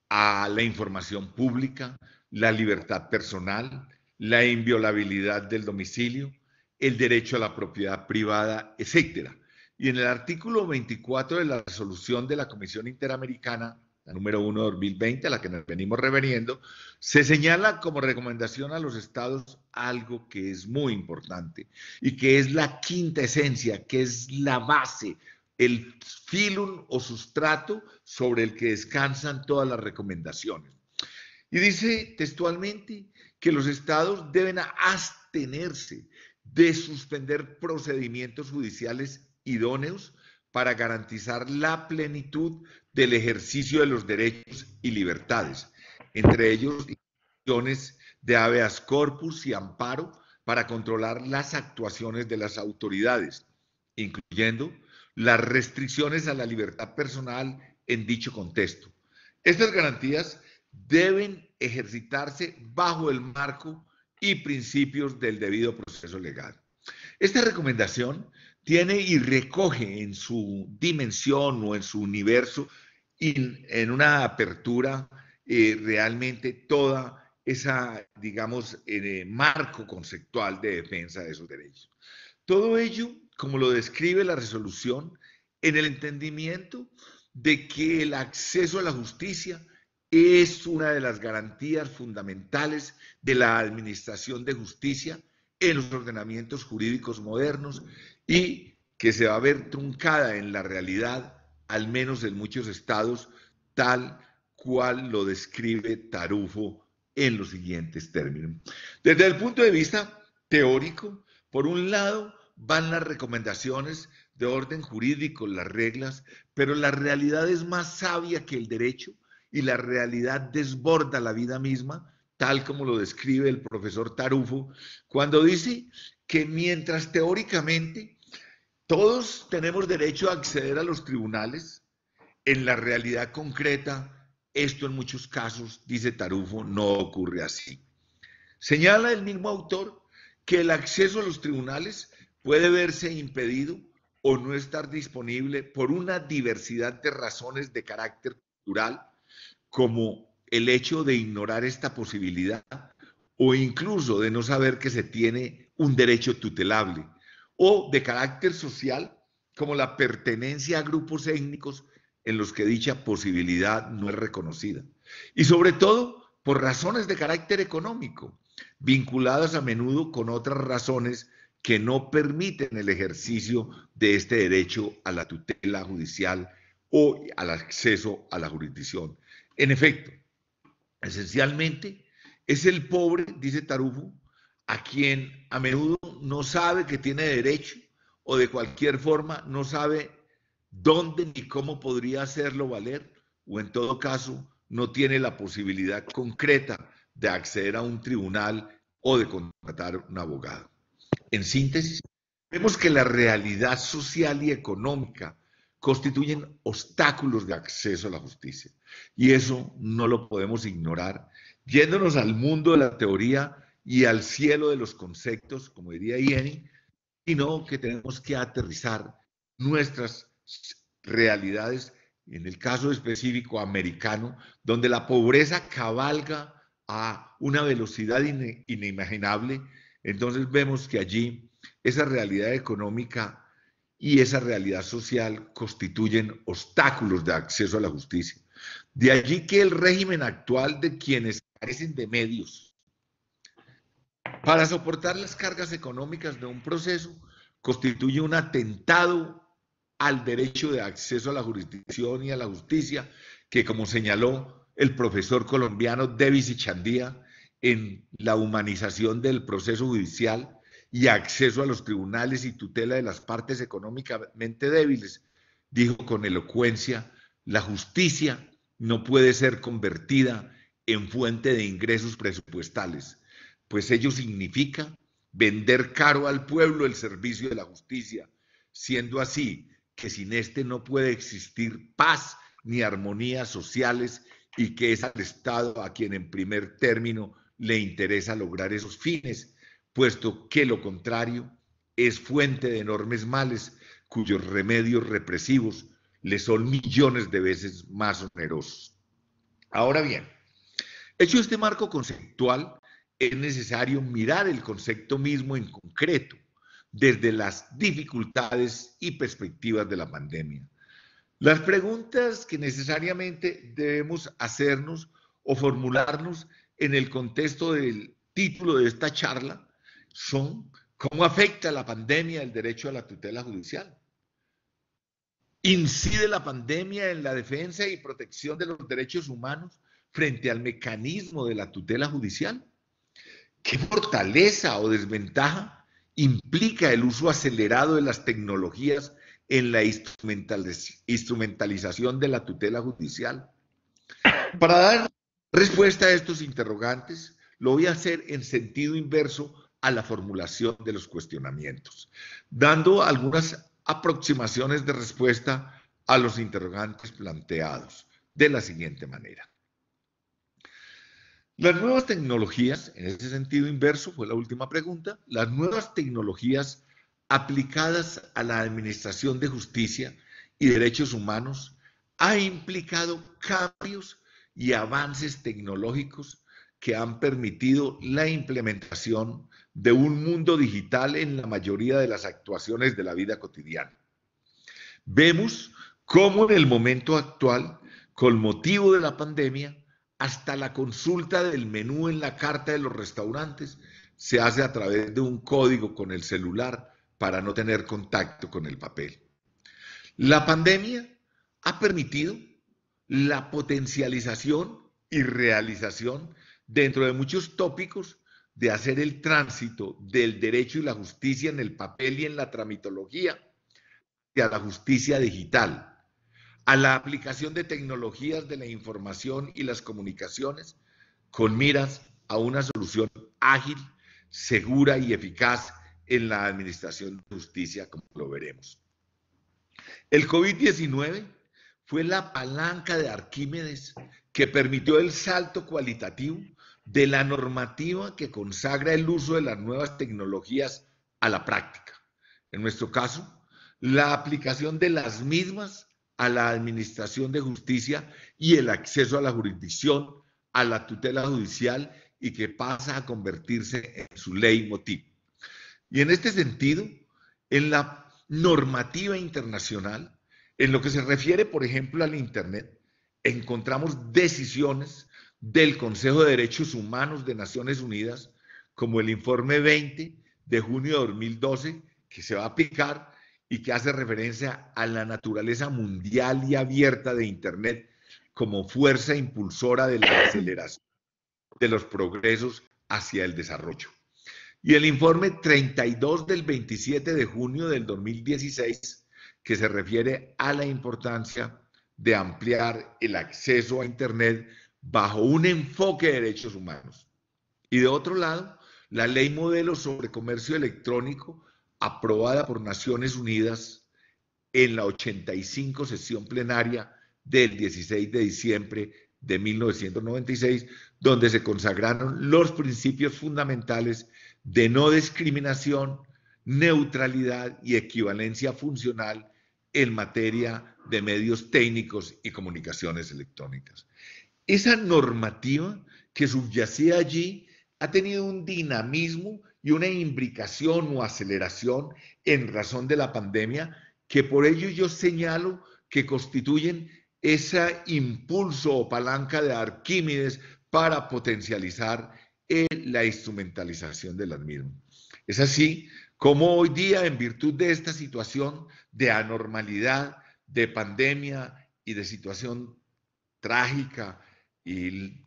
a la información pública, la libertad personal, la inviolabilidad del domicilio, el derecho a la propiedad privada, etc. Y en el artículo 24 de la resolución de la Comisión Interamericana número 1 2020, a la que nos venimos reveriendo se señala como recomendación a los estados algo que es muy importante y que es la quinta esencia, que es la base, el filum o sustrato sobre el que descansan todas las recomendaciones. Y dice textualmente que los estados deben abstenerse de suspender procedimientos judiciales idóneos para garantizar la plenitud del ejercicio de los derechos y libertades, entre ellos de habeas corpus y amparo para controlar las actuaciones de las autoridades, incluyendo las restricciones a la libertad personal en dicho contexto. Estas garantías deben ejercitarse bajo el marco y principios del debido proceso legal. Esta recomendación tiene y recoge en su dimensión o en su universo, y en una apertura, eh, realmente toda esa, digamos, eh, marco conceptual de defensa de esos derechos. Todo ello, como lo describe la resolución, en el entendimiento de que el acceso a la justicia es una de las garantías fundamentales de la administración de justicia en los ordenamientos jurídicos modernos y que se va a ver truncada en la realidad, al menos en muchos estados, tal cual lo describe Tarufo en los siguientes términos. Desde el punto de vista teórico, por un lado van las recomendaciones de orden jurídico, las reglas, pero la realidad es más sabia que el derecho y la realidad desborda la vida misma, tal como lo describe el profesor Tarufo, cuando dice que mientras teóricamente todos tenemos derecho a acceder a los tribunales. En la realidad concreta, esto en muchos casos, dice Tarufo, no ocurre así. Señala el mismo autor que el acceso a los tribunales puede verse impedido o no estar disponible por una diversidad de razones de carácter cultural, como el hecho de ignorar esta posibilidad o incluso de no saber que se tiene un derecho tutelable o de carácter social, como la pertenencia a grupos étnicos en los que dicha posibilidad no es reconocida. Y sobre todo, por razones de carácter económico, vinculadas a menudo con otras razones que no permiten el ejercicio de este derecho a la tutela judicial o al acceso a la jurisdicción. En efecto, esencialmente, es el pobre, dice Tarufo, a quien a menudo no sabe que tiene derecho o de cualquier forma no sabe dónde ni cómo podría hacerlo valer o en todo caso no tiene la posibilidad concreta de acceder a un tribunal o de contratar un abogado. En síntesis, vemos que la realidad social y económica constituyen obstáculos de acceso a la justicia y eso no lo podemos ignorar. Yéndonos al mundo de la teoría, y al cielo de los conceptos, como diría Jenny, sino que tenemos que aterrizar nuestras realidades, en el caso específico americano, donde la pobreza cabalga a una velocidad inimaginable, entonces vemos que allí esa realidad económica y esa realidad social constituyen obstáculos de acceso a la justicia. De allí que el régimen actual de quienes carecen de medios, para soportar las cargas económicas de un proceso constituye un atentado al derecho de acceso a la jurisdicción y a la justicia, que como señaló el profesor colombiano Devis Chandía, en la humanización del proceso judicial y acceso a los tribunales y tutela de las partes económicamente débiles, dijo con elocuencia, la justicia no puede ser convertida en fuente de ingresos presupuestales pues ello significa vender caro al pueblo el servicio de la justicia, siendo así que sin este no puede existir paz ni armonías sociales y que es al Estado a quien en primer término le interesa lograr esos fines, puesto que lo contrario es fuente de enormes males cuyos remedios represivos le son millones de veces más onerosos. Ahora bien, hecho este marco conceptual, es necesario mirar el concepto mismo en concreto, desde las dificultades y perspectivas de la pandemia. Las preguntas que necesariamente debemos hacernos o formularnos en el contexto del título de esta charla son cómo afecta la pandemia el derecho a la tutela judicial. ¿Incide la pandemia en la defensa y protección de los derechos humanos frente al mecanismo de la tutela judicial? ¿Qué fortaleza o desventaja implica el uso acelerado de las tecnologías en la instrumentalización de la tutela judicial? Para dar respuesta a estos interrogantes, lo voy a hacer en sentido inverso a la formulación de los cuestionamientos, dando algunas aproximaciones de respuesta a los interrogantes planteados de la siguiente manera. Las nuevas tecnologías, en ese sentido inverso, fue la última pregunta, las nuevas tecnologías aplicadas a la administración de justicia y derechos humanos ha implicado cambios y avances tecnológicos que han permitido la implementación de un mundo digital en la mayoría de las actuaciones de la vida cotidiana. Vemos cómo en el momento actual, con motivo de la pandemia, hasta la consulta del menú en la carta de los restaurantes se hace a través de un código con el celular para no tener contacto con el papel. La pandemia ha permitido la potencialización y realización dentro de muchos tópicos de hacer el tránsito del derecho y la justicia en el papel y en la tramitología hacia la justicia digital a la aplicación de tecnologías de la información y las comunicaciones con miras a una solución ágil, segura y eficaz en la administración de justicia, como lo veremos. El COVID-19 fue la palanca de Arquímedes que permitió el salto cualitativo de la normativa que consagra el uso de las nuevas tecnologías a la práctica. En nuestro caso, la aplicación de las mismas a la administración de justicia y el acceso a la jurisdicción, a la tutela judicial y que pasa a convertirse en su ley motivo. Y en este sentido, en la normativa internacional, en lo que se refiere, por ejemplo, al Internet, encontramos decisiones del Consejo de Derechos Humanos de Naciones Unidas, como el informe 20 de junio de 2012, que se va a aplicar y que hace referencia a la naturaleza mundial y abierta de Internet como fuerza impulsora de la [clears throat] aceleración de los progresos hacia el desarrollo. Y el informe 32 del 27 de junio del 2016, que se refiere a la importancia de ampliar el acceso a Internet bajo un enfoque de derechos humanos. Y de otro lado, la ley modelo sobre comercio electrónico aprobada por Naciones Unidas en la 85 sesión plenaria del 16 de diciembre de 1996, donde se consagraron los principios fundamentales de no discriminación, neutralidad y equivalencia funcional en materia de medios técnicos y comunicaciones electrónicas. Esa normativa que subyacía allí ha tenido un dinamismo y una imbricación o aceleración en razón de la pandemia, que por ello yo señalo que constituyen ese impulso o palanca de Arquímedes para potencializar eh, la instrumentalización de las mismas. Es así como hoy día, en virtud de esta situación de anormalidad, de pandemia y de situación trágica y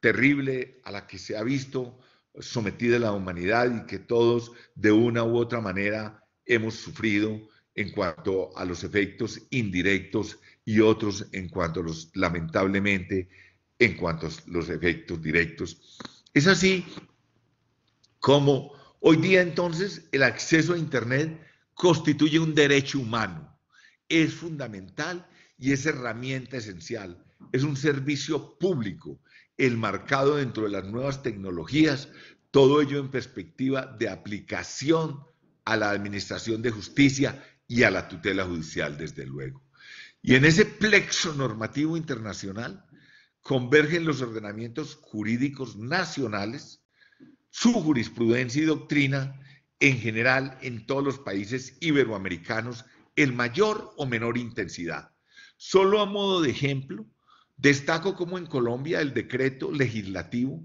terrible a la que se ha visto sometida la humanidad y que todos de una u otra manera hemos sufrido en cuanto a los efectos indirectos y otros en cuanto a los, lamentablemente, en cuanto a los efectos directos. Es así como hoy día entonces el acceso a Internet constituye un derecho humano. Es fundamental y es herramienta esencial. Es un servicio público el marcado dentro de las nuevas tecnologías, todo ello en perspectiva de aplicación a la administración de justicia y a la tutela judicial, desde luego. Y en ese plexo normativo internacional convergen los ordenamientos jurídicos nacionales, su jurisprudencia y doctrina, en general en todos los países iberoamericanos, en mayor o menor intensidad. Solo a modo de ejemplo, Destaco como en Colombia el decreto legislativo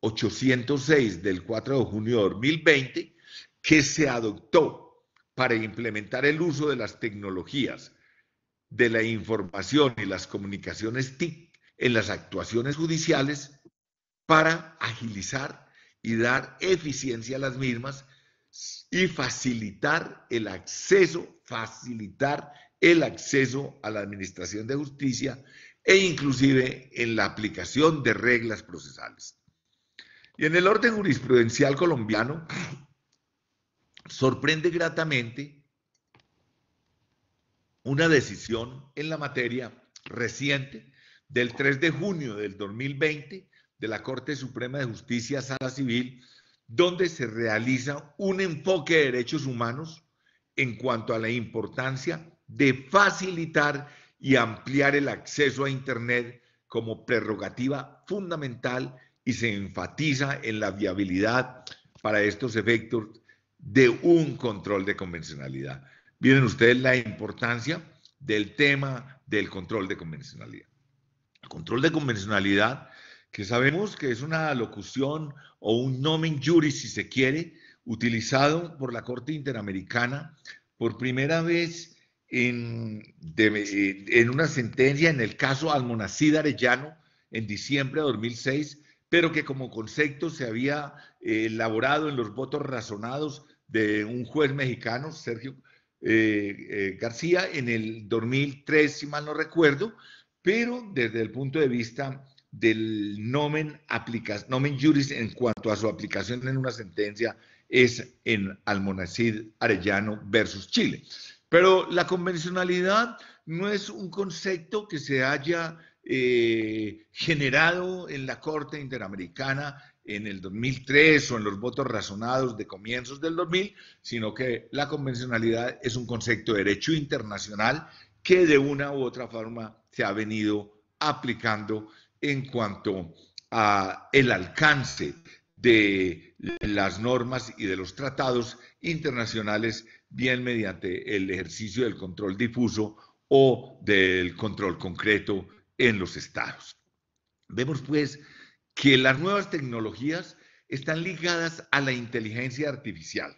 806 del 4 de junio de 2020 que se adoptó para implementar el uso de las tecnologías de la información y las comunicaciones TIC en las actuaciones judiciales para agilizar y dar eficiencia a las mismas y facilitar el acceso, facilitar el acceso a la administración de justicia e inclusive en la aplicación de reglas procesales. Y en el orden jurisprudencial colombiano, sorprende gratamente una decisión en la materia reciente del 3 de junio del 2020 de la Corte Suprema de Justicia Sala Civil, donde se realiza un enfoque de derechos humanos en cuanto a la importancia de facilitar y ampliar el acceso a Internet como prerrogativa fundamental y se enfatiza en la viabilidad para estos efectos de un control de convencionalidad. Miren ustedes la importancia del tema del control de convencionalidad. El control de convencionalidad, que sabemos que es una locución o un nomen juris, si se quiere, utilizado por la Corte Interamericana por primera vez en, una sentencia en el caso Almonacid Arellano en diciembre de 2006, pero que como concepto se había eh, elaborado en los votos razonados de un juez mexicano, Sergio eh, eh, García, en el 2003, si mal no recuerdo, pero desde el punto de vista del nomen, aplica nomen juris en cuanto a su aplicación en una sentencia es en Almonacid Arellano versus Chile. Pero la convencionalidad no es un concepto que se haya eh, generado en la Corte Interamericana en el 2003 o en los votos razonados de comienzos del 2000, sino que la convencionalidad es un concepto de derecho internacional que de una u otra forma se ha venido aplicando en cuanto a el alcance de las normas y de los tratados internacionales bien mediante el ejercicio del control difuso o del control concreto en los estados. Vemos pues que las nuevas tecnologías están ligadas a la inteligencia artificial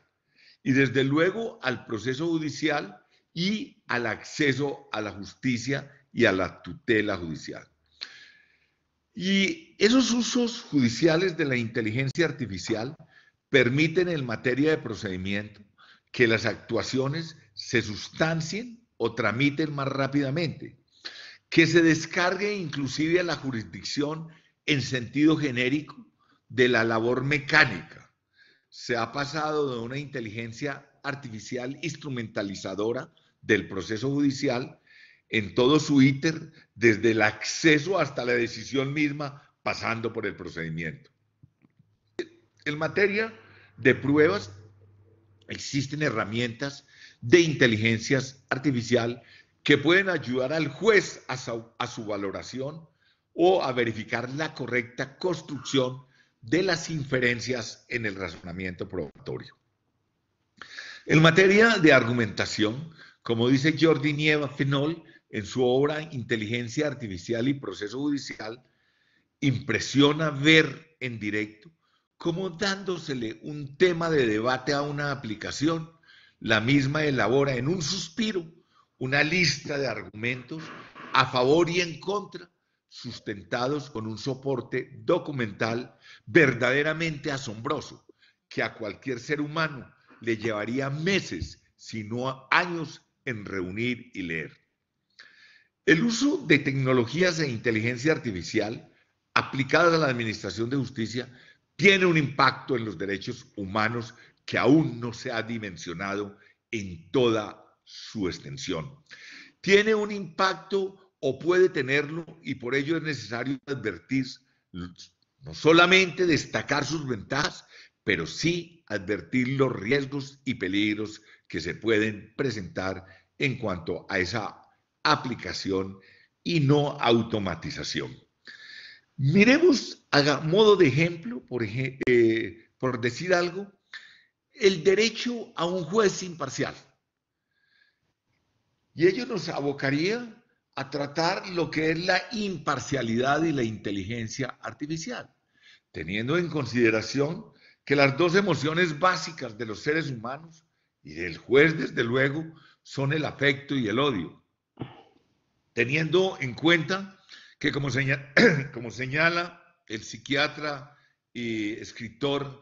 y desde luego al proceso judicial y al acceso a la justicia y a la tutela judicial. Y esos usos judiciales de la inteligencia artificial permiten en materia de procedimiento que las actuaciones se sustancien o tramiten más rápidamente, que se descargue inclusive a la jurisdicción en sentido genérico de la labor mecánica. Se ha pasado de una inteligencia artificial instrumentalizadora del proceso judicial en todo su íter, desde el acceso hasta la decisión misma, pasando por el procedimiento. En materia de pruebas, Existen herramientas de inteligencia artificial que pueden ayudar al juez a su, valoración o a verificar la correcta construcción de las inferencias en el razonamiento probatorio. En materia de argumentación, como dice Jordi Nieva Fenol en su obra Inteligencia Artificial y Proceso Judicial, impresiona ver en directo como dándosele un tema de debate a una aplicación, la misma elabora en un suspiro una lista de argumentos a favor y en contra, sustentados con un soporte documental verdaderamente asombroso, que a cualquier ser humano le llevaría meses, si no años, en reunir y leer. El uso de tecnologías de inteligencia artificial aplicadas a la administración de justicia tiene un impacto en los derechos humanos que aún no se ha dimensionado en toda su extensión. Tiene un impacto o puede tenerlo y por ello es necesario advertir, no solamente destacar sus ventajas, pero sí advertir los riesgos y peligros que se pueden presentar en cuanto a esa aplicación y no automatización. Miremos a modo de ejemplo, por, eh, por decir algo, el derecho a un juez imparcial. Y ello nos abocaría a tratar lo que es la imparcialidad y la inteligencia artificial, teniendo en consideración que las dos emociones básicas de los seres humanos y del juez, desde luego, son el afecto y el odio, teniendo en cuenta que [clears throat] como, señala, el psiquiatra y escritor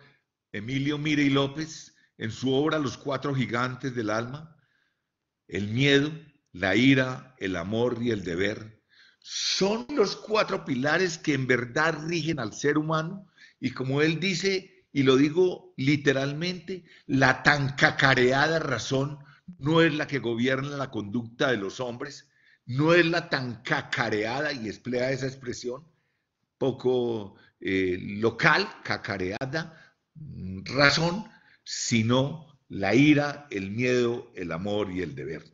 Emilio Mirey López en su obra Los cuatro gigantes del alma, el miedo, la ira, el amor y el deber son los cuatro pilares que en verdad rigen al ser humano y como él dice, y lo digo literalmente, la tan cacareada razón no es la que gobierna la conducta de los hombres, no es la tan cacareada, y esplea esa expresión poco eh, local, cacareada, mm, razón, sino la ira, el miedo, el amor y el deber.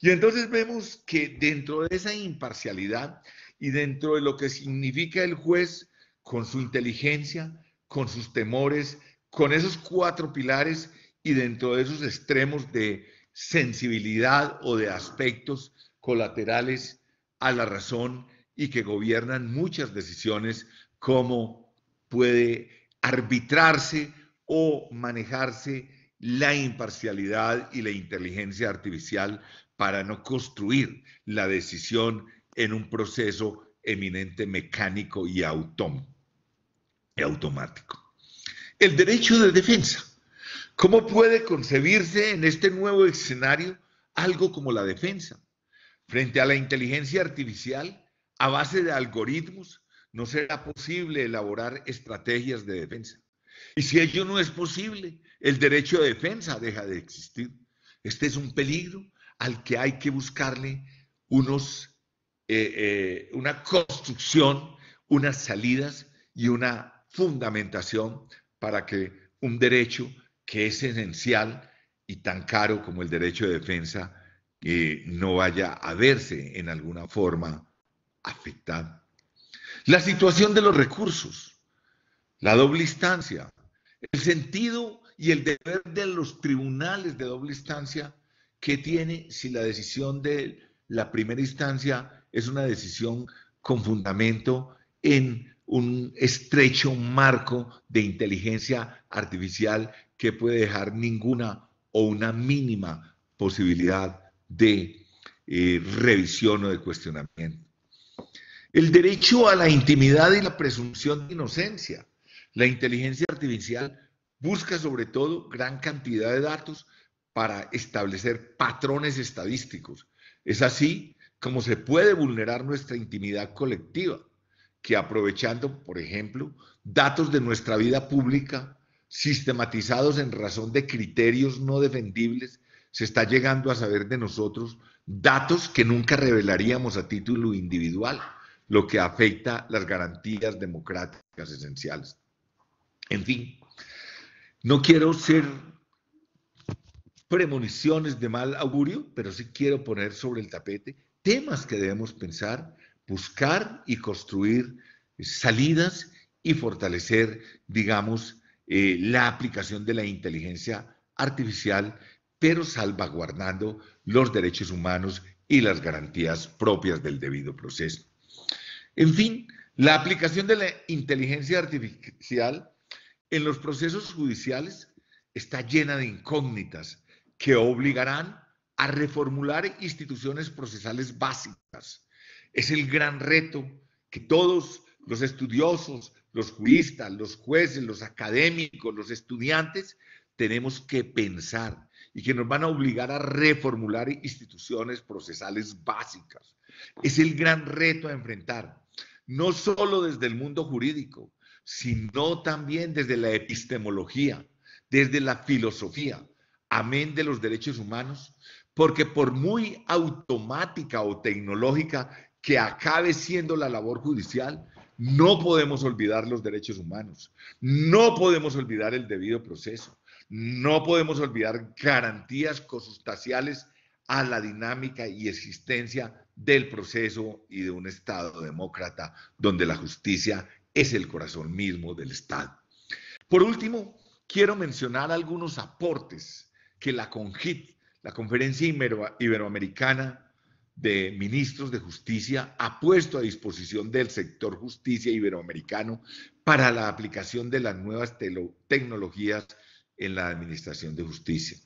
Y entonces vemos que dentro de esa imparcialidad y dentro de lo que significa el juez con su inteligencia, con sus temores, con esos cuatro pilares y dentro de esos extremos de sensibilidad o de aspectos colaterales a la razón y que gobiernan muchas decisiones como puede arbitrarse o manejarse la imparcialidad y la inteligencia artificial para no construir la decisión en un proceso eminente mecánico y, y automático. El derecho de defensa. ¿Cómo puede concebirse en este nuevo escenario algo como la defensa? Frente a la inteligencia artificial, a base de algoritmos, no será posible elaborar estrategias de defensa. Y si ello no es posible, el derecho de defensa deja de existir. Este es un peligro al que hay que buscarle unos, eh, eh, una construcción, unas salidas y una fundamentación para que un derecho que es esencial y tan caro como el derecho de defensa eh, no vaya a verse en alguna forma afectada. La situación de los recursos, la doble instancia, el sentido y el deber de los tribunales de doble instancia que tiene si la decisión de la primera instancia es una decisión con fundamento en un estrecho marco de inteligencia artificial que puede dejar ninguna o una mínima posibilidad de eh, revisión o de cuestionamiento. El derecho a la intimidad y la presunción de inocencia. La inteligencia artificial busca sobre todo gran cantidad de datos para establecer patrones estadísticos. Es así como se puede vulnerar nuestra intimidad colectiva, que aprovechando, por ejemplo, datos de nuestra vida pública sistematizados en razón de criterios no defendibles se está llegando a saber de nosotros datos que nunca revelaríamos a título individual, lo que afecta las garantías democráticas esenciales. En fin, no quiero ser premoniciones de mal augurio, pero sí quiero poner sobre el tapete temas que debemos pensar, buscar y construir salidas y fortalecer, digamos, eh, la aplicación de la inteligencia artificial pero salvaguardando los derechos humanos y las garantías propias del debido proceso. En fin, la aplicación de la inteligencia artificial en los procesos judiciales está llena de incógnitas que obligarán a reformular instituciones procesales básicas. Es el gran reto que todos los estudiosos, los juristas, los jueces, los académicos, los estudiantes, tenemos que pensar y que nos van a obligar a reformular instituciones procesales básicas. Es el gran reto a enfrentar, no solo desde el mundo jurídico, sino también desde la epistemología, desde la filosofía, amén de los derechos humanos, porque por muy automática o tecnológica que acabe siendo la labor judicial, no podemos olvidar los derechos humanos, no podemos olvidar el debido proceso, no podemos olvidar garantías consustanciales a la dinámica y existencia del proceso y de un Estado demócrata donde la justicia es el corazón mismo del Estado. Por último, quiero mencionar algunos aportes que la CONGIT, la Conferencia Iberoamericana de Ministros de Justicia, ha puesto a disposición del sector justicia iberoamericano para la aplicación de las nuevas tecnologías en la Administración de Justicia.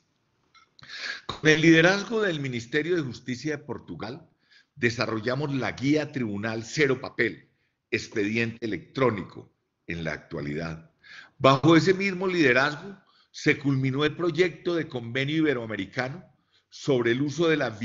Con el liderazgo del Ministerio de Justicia de Portugal, desarrollamos la guía tribunal cero papel, expediente electrónico en la actualidad. Bajo ese mismo liderazgo se culminó el proyecto de convenio iberoamericano sobre el uso de la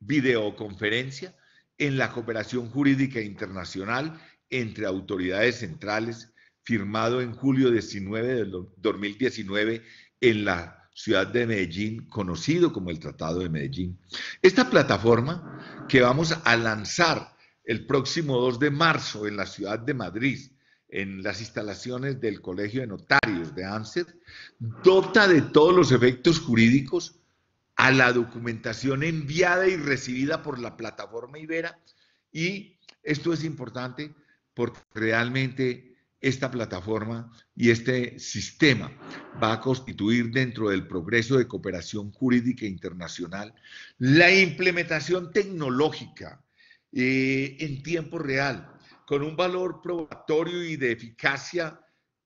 videoconferencia en la cooperación jurídica internacional entre autoridades centrales firmado en julio 19 de 2019 en la ciudad de Medellín, conocido como el Tratado de Medellín. Esta plataforma que vamos a lanzar el próximo 2 de marzo en la ciudad de Madrid, en las instalaciones del Colegio de Notarios de ANSET, dota de todos los efectos jurídicos a la documentación enviada y recibida por la plataforma Ibera. Y esto es importante porque realmente esta plataforma y este sistema va a constituir dentro del progreso de cooperación jurídica internacional la implementación tecnológica eh, en tiempo real, con un valor probatorio y de eficacia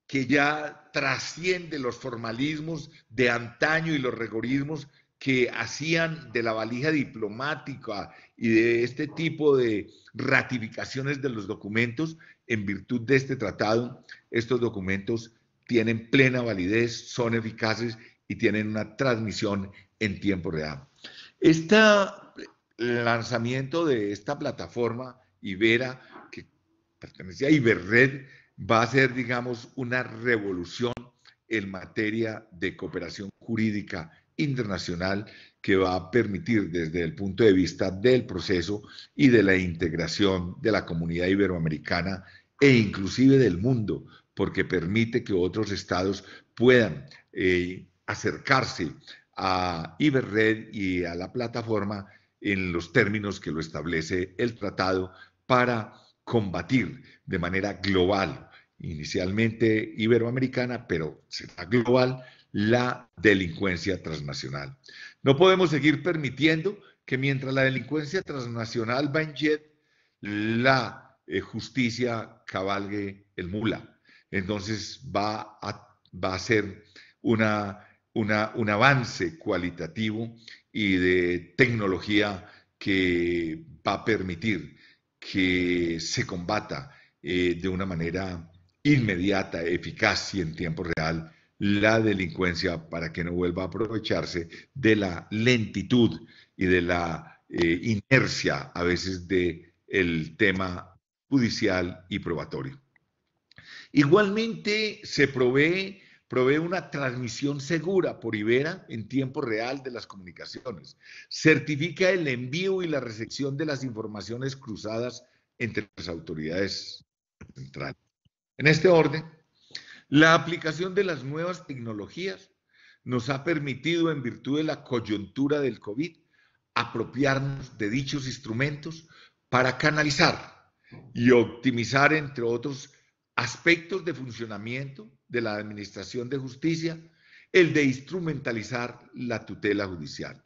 que ya trasciende los formalismos de antaño y los rigorismos que hacían de la valija diplomática y de este tipo de ratificaciones de los documentos, en virtud de este tratado, estos documentos tienen plena validez, son eficaces y tienen una transmisión en tiempo real. Este lanzamiento de esta plataforma Ibera, que pertenece a Iberred, va a ser, digamos, una revolución en materia de cooperación jurídica internacional que va a permitir desde el punto de vista del proceso y de la integración de la comunidad iberoamericana e inclusive del mundo, porque permite que otros estados puedan eh, acercarse a Iberred y a la plataforma en los términos que lo establece el tratado para combatir de manera global, inicialmente iberoamericana, pero será global, la delincuencia transnacional. No podemos seguir permitiendo que mientras la delincuencia transnacional va en jet, la eh, justicia cabalgue el mula. Entonces va a, ser un avance cualitativo y de tecnología que va a permitir que se combata eh, de una manera inmediata, eficaz y en tiempo real la delincuencia para que no vuelva a aprovecharse de la lentitud y de la eh, inercia a veces de el tema judicial y probatorio. Igualmente se provee, provee una transmisión segura por Ibera en tiempo real de las comunicaciones. Certifica el envío y la recepción de las informaciones cruzadas entre las autoridades centrales. En este orden, la aplicación de las nuevas tecnologías nos ha permitido, en virtud de la coyuntura del COVID, apropiarnos de dichos instrumentos para canalizar y optimizar, entre otros, aspectos de funcionamiento de la Administración de Justicia, el de instrumentalizar la tutela judicial.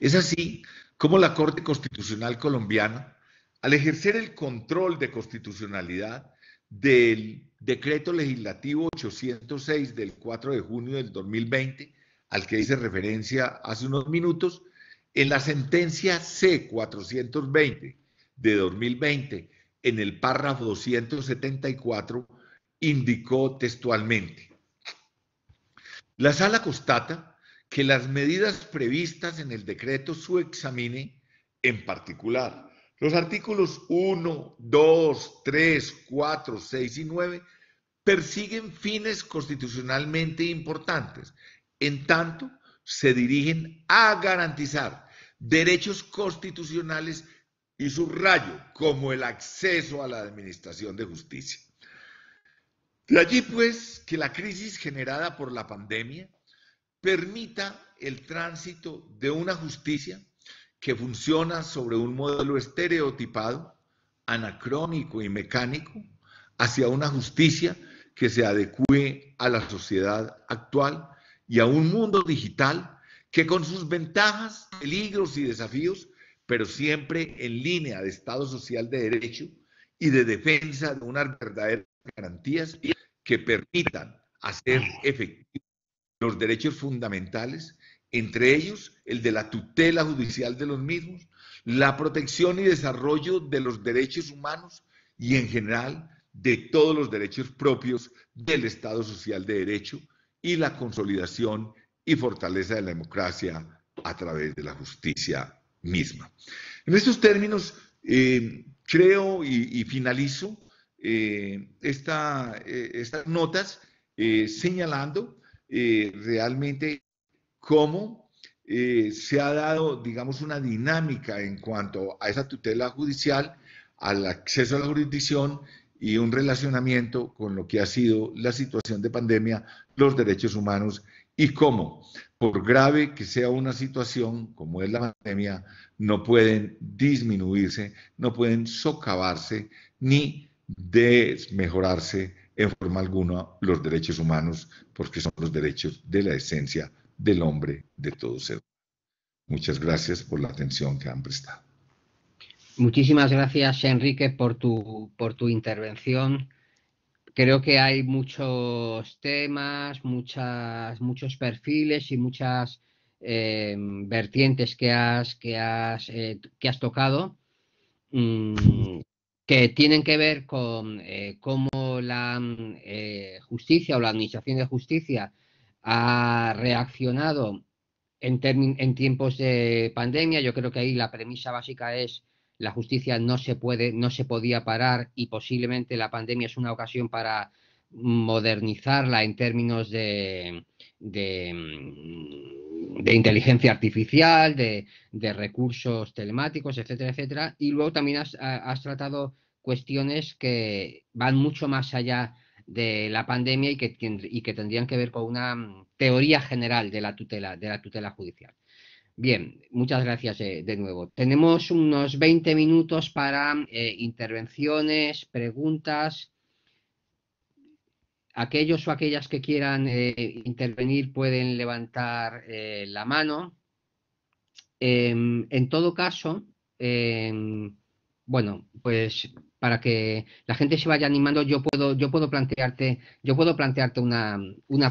Es así como la Corte Constitucional colombiana, al ejercer el control de constitucionalidad del decreto legislativo 806 del 4 de junio del 2020, al que hice referencia hace unos minutos, en la sentencia C420 de 2020, en el párrafo 274, indicó textualmente. La sala constata que las medidas previstas en el decreto su examine, en particular los artículos 1, 2, 3, 4, 6 y 9 persiguen fines constitucionalmente importantes. En tanto, se dirigen a garantizar derechos constitucionales y subrayo como el acceso a la administración de justicia. De allí pues que la crisis generada por la pandemia permita el tránsito de una justicia que funciona sobre un modelo estereotipado, anacrónico y mecánico, hacia una justicia que se adecue a la sociedad actual y a un mundo digital que con sus ventajas, peligros y desafíos, pero siempre en línea de Estado Social de Derecho y de defensa de unas verdaderas garantías que permitan hacer efectivos los derechos fundamentales entre ellos el de la tutela judicial de los mismos, la protección y desarrollo de los derechos humanos y en general de todos los derechos propios del Estado Social de Derecho y la consolidación y fortaleza de la democracia a través de la justicia misma. En estos términos, eh, creo y, finalizo eh, eh, estas notas señalando realmente cómo eh, se ha dado, digamos, una dinámica en cuanto a esa tutela judicial, al acceso a la jurisdicción y un relacionamiento con lo que ha sido la situación de pandemia, los derechos humanos y cómo, por grave que sea una situación como es la pandemia, no pueden disminuirse, no pueden socavarse ni desmejorarse en forma alguna los derechos humanos, porque son los derechos de la esencia del hombre, de todo ser. Muchas gracias por la atención que han prestado. Muchísimas gracias, Enrique, por tu, por tu intervención. Creo que hay muchos temas, muchas, muchos perfiles y muchas eh, vertientes que has, que eh, que has tocado mm, que tienen que ver con eh, cómo la justicia o la administración de justicia ha reaccionado en, en tiempos de pandemia. Yo creo que ahí la premisa básica es la justicia no se puede, no se podía parar y posiblemente la pandemia es una ocasión para modernizarla en términos de, mm, inteligencia artificial, de, recursos telemáticos, etcétera, etcétera. Y luego también has, has tratado cuestiones que van mucho más allá de la pandemia y que, que tendrían que ver con una mm, teoría general de la tutela, de la tutela judicial. Bien, muchas gracias eh, de nuevo. Tenemos unos 20 minutos para eh, intervenciones, preguntas. Aquellos o aquellas que quieran eh, intervenir pueden levantar la mano. Em, en todo caso, em, bueno, pues para que la gente se vaya animando, yo puedo, yo puedo plantearte, yo puedo plantearte una,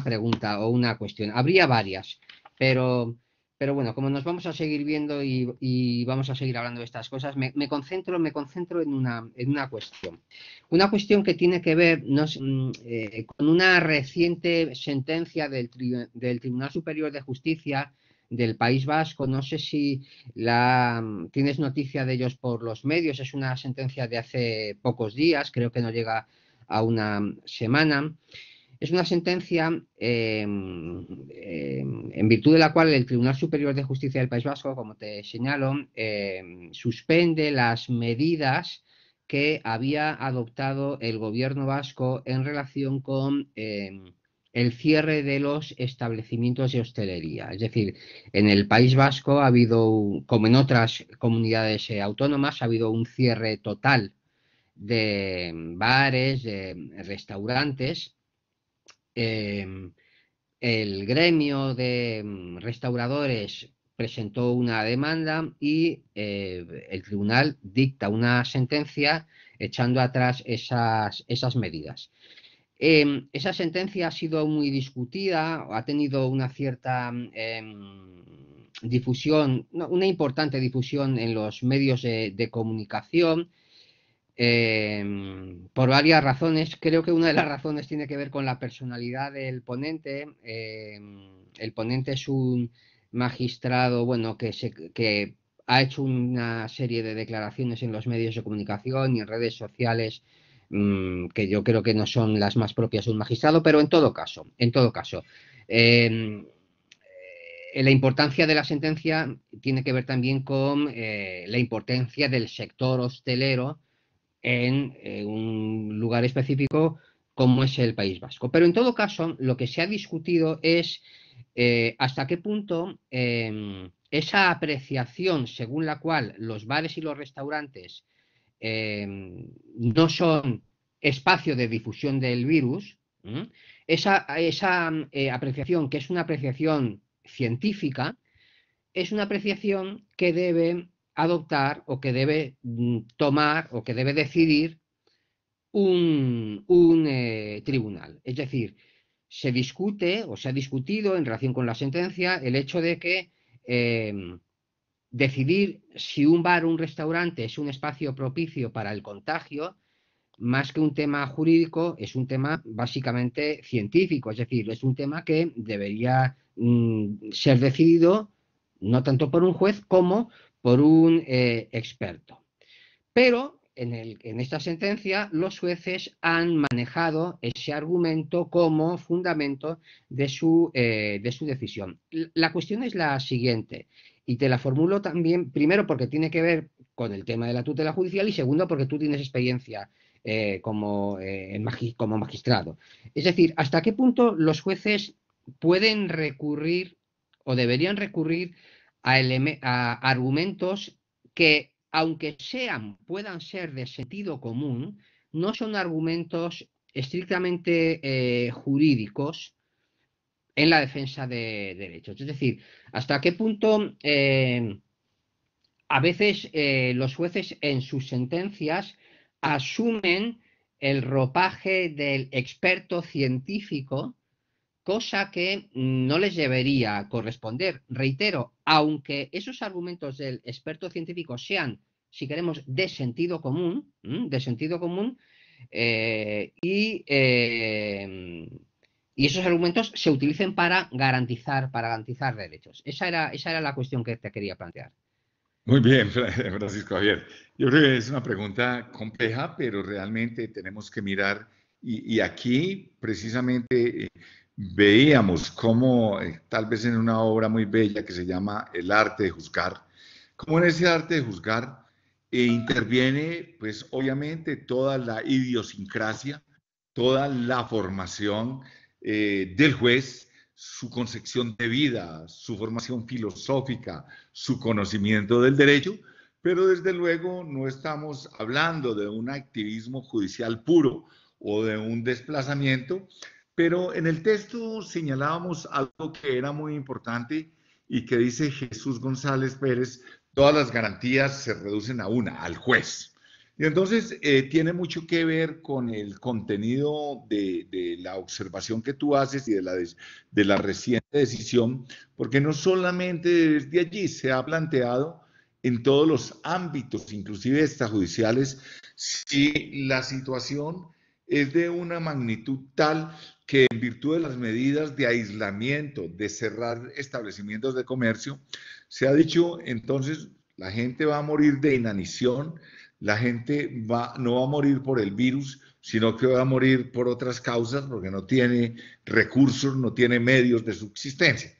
pregunta o una cuestión. Habría varias, pero, pero bueno, como nos vamos a seguir viendo y, vamos a seguir hablando de estas cosas, me, concentro, me concentro en una, en una, cuestión. Una cuestión que tiene que ver mm, eh, con una reciente sentencia del, del Tribunal Superior de Justicia del País Vasco. No sé si la, mm, tienes noticia de ellos por los medios. Es una sentencia de hace pocos días, creo que no llega a una mm, semana. Es una sentencia em, em, en virtud de la cual el Tribunal Superior de Justicia del País Vasco, como te señalo, em, suspende las medidas que había adoptado el gobierno vasco en relación con el cierre de los establecimientos de hostelería. Es decir, en el País Vasco ha habido, como en otras comunidades eh, autónomas, ha habido un cierre total de bares, de restaurantes. Em, el gremio de em, restauradores presentó una demanda y eh, el tribunal dicta una sentencia echando atrás esas, esas medidas. Em, esa sentencia ha sido muy discutida, ha tenido una cierta em, difusión, una importante difusión en los medios de, comunicación. Em, por varias razones, creo que una de las razones tiene que ver con la personalidad del ponente. el ponente es un magistrado, que ha hecho una serie de declaraciones en los medios de comunicación y en redes sociales Mm, que yo creo que no son las más propias de un magistrado, pero en todo caso, en todo caso. Em, eh, la importancia de la sentencia tiene que ver también con eh, la importancia del sector hostelero en eh, un lugar específico como es el País Vasco. Pero en todo caso, lo que se ha discutido es hasta qué punto em, esa apreciación según la cual los bares y los restaurantes Em, no son espacio de difusión del virus, esa, eh, apreciación, que es una apreciación científica, es una apreciación que debe adoptar o que debe mm, tomar o que debe decidir un, eh, tribunal. Es decir, se discute o se ha discutido en relación con la sentencia el hecho de que em, decidir si un bar o un restaurante es un espacio propicio para el contagio, más que un tema jurídico, es un tema básicamente científico, es decir, es un tema que debería mm, ser decidido no tanto por un juez como por un eh, experto. Pero en, esta sentencia los jueces han manejado ese argumento como fundamento de su eh, decisión. La cuestión es la siguiente. Y te la formulo también, primero porque tiene que ver con el tema de la tutela judicial y segundo porque tú tienes experiencia eh, eh, como, magistrado. Es decir, ¿hasta qué punto los jueces pueden recurrir o deberían recurrir a, argumentos que, aunque sean, puedan ser de sentido común, no son argumentos estrictamente eh, jurídicos en la defensa de derechos. Es decir, hasta qué punto eh, a veces eh, los jueces en sus sentencias asumen el ropaje del experto científico, cosa que no les debería corresponder. Reitero, aunque esos argumentos del experto científico sean, si queremos, de sentido común, de sentido común, eh, y y esos argumentos se utilicen para garantizar, para garantizar derechos. Esa era, esa era la cuestión que te quería plantear. Muy bien, [laughs] Francisco Javier. Yo creo que es una pregunta compleja, pero realmente tenemos que mirar, y, aquí precisamente eh, veíamos cómo, eh, tal vez en una obra muy bella que se llama El arte de juzgar, cómo en ese arte de juzgar eh, interviene, pues obviamente, toda la idiosincrasia, toda la formación eh, del juez su concepción de vida, su formación filosófica, su conocimiento del derecho, pero desde luego no estamos hablando de un activismo judicial puro o de un desplazamiento, pero en el texto señalábamos algo que era muy importante y que dice Jesús González Pérez, todas las garantías se reducen a una, al juez. Y entonces eh, tiene mucho que ver con el contenido de, la observación que tú haces y de la, de la reciente decisión, porque no solamente desde allí se ha planteado en todos los ámbitos, inclusive extrajudiciales, si la situación es de una magnitud tal que en virtud de las medidas de aislamiento, de cerrar establecimientos de comercio, se ha dicho entonces la gente va a morir de inanición, la gente no va a morir por el virus, sino que va a morir por otras causas porque no tiene recursos, no tiene medios de subsistencia.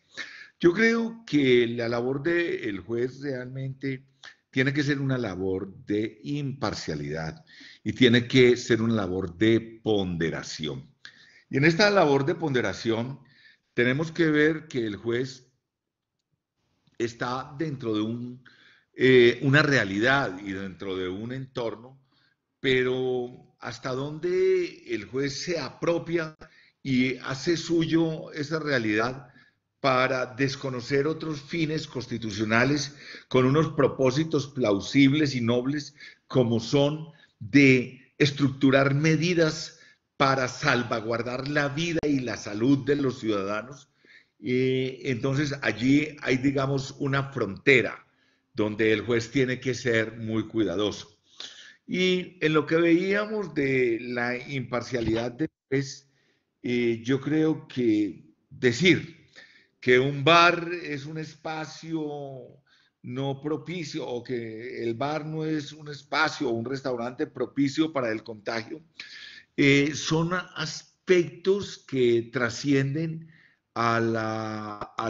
Yo creo que la labor del juez realmente tiene que ser una labor de imparcialidad y tiene que ser una labor de ponderación. Y en esta labor de ponderación tenemos que ver que el juez está dentro de un eh, una realidad y dentro de un entorno, pero hasta dónde el juez se apropia y hace suyo esa realidad para desconocer otros fines constitucionales con unos propósitos plausibles y nobles como son de estructurar medidas para salvaguardar la vida y la salud de los ciudadanos. Eh, entonces allí hay, digamos, una frontera donde el juez tiene que ser muy cuidadoso. Y en lo que veíamos de la imparcialidad del juez, eh, yo creo que decir que un bar es un espacio no propicio o que el bar no es un espacio o un restaurante propicio para el contagio, eh, son aspectos que trascienden a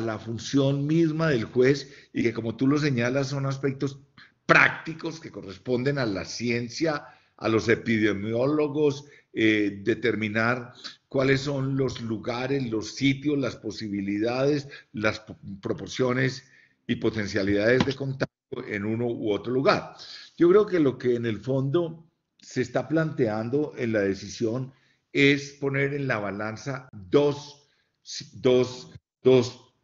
la, función misma del juez y que como tú lo señalas son aspectos prácticos que corresponden a la ciencia, a los epidemiólogos, eh, determinar cuáles son los lugares, los sitios, las posibilidades, las proporciones y potencialidades de contacto en uno u otro lugar. Yo creo que lo que en el fondo se está planteando en la decisión es poner en la balanza dos dos,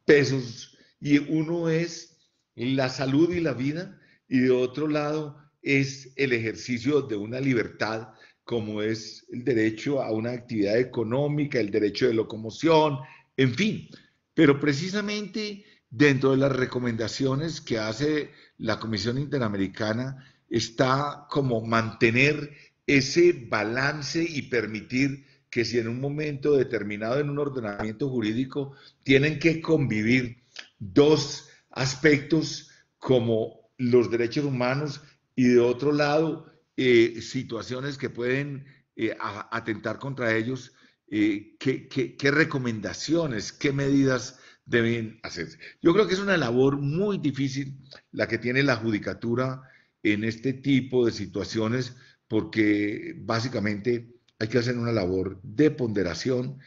pesos y uno es la salud y la vida y de otro lado es el ejercicio de una libertad como es el derecho a una actividad económica, el derecho de locomoción, en fin. Pero precisamente dentro de las recomendaciones que hace la Comisión Interamericana está como mantener ese balance y permitir que si en un momento determinado en un ordenamiento jurídico tienen que convivir dos aspectos como los derechos humanos y de otro lado eh, situaciones que pueden eh, atentar contra ellos, eh, ¿qué, qué recomendaciones, qué medidas deben hacerse. Yo creo que es una labor muy difícil la que tiene la judicatura en este tipo de situaciones porque básicamente hay que hacer una labor de ponderación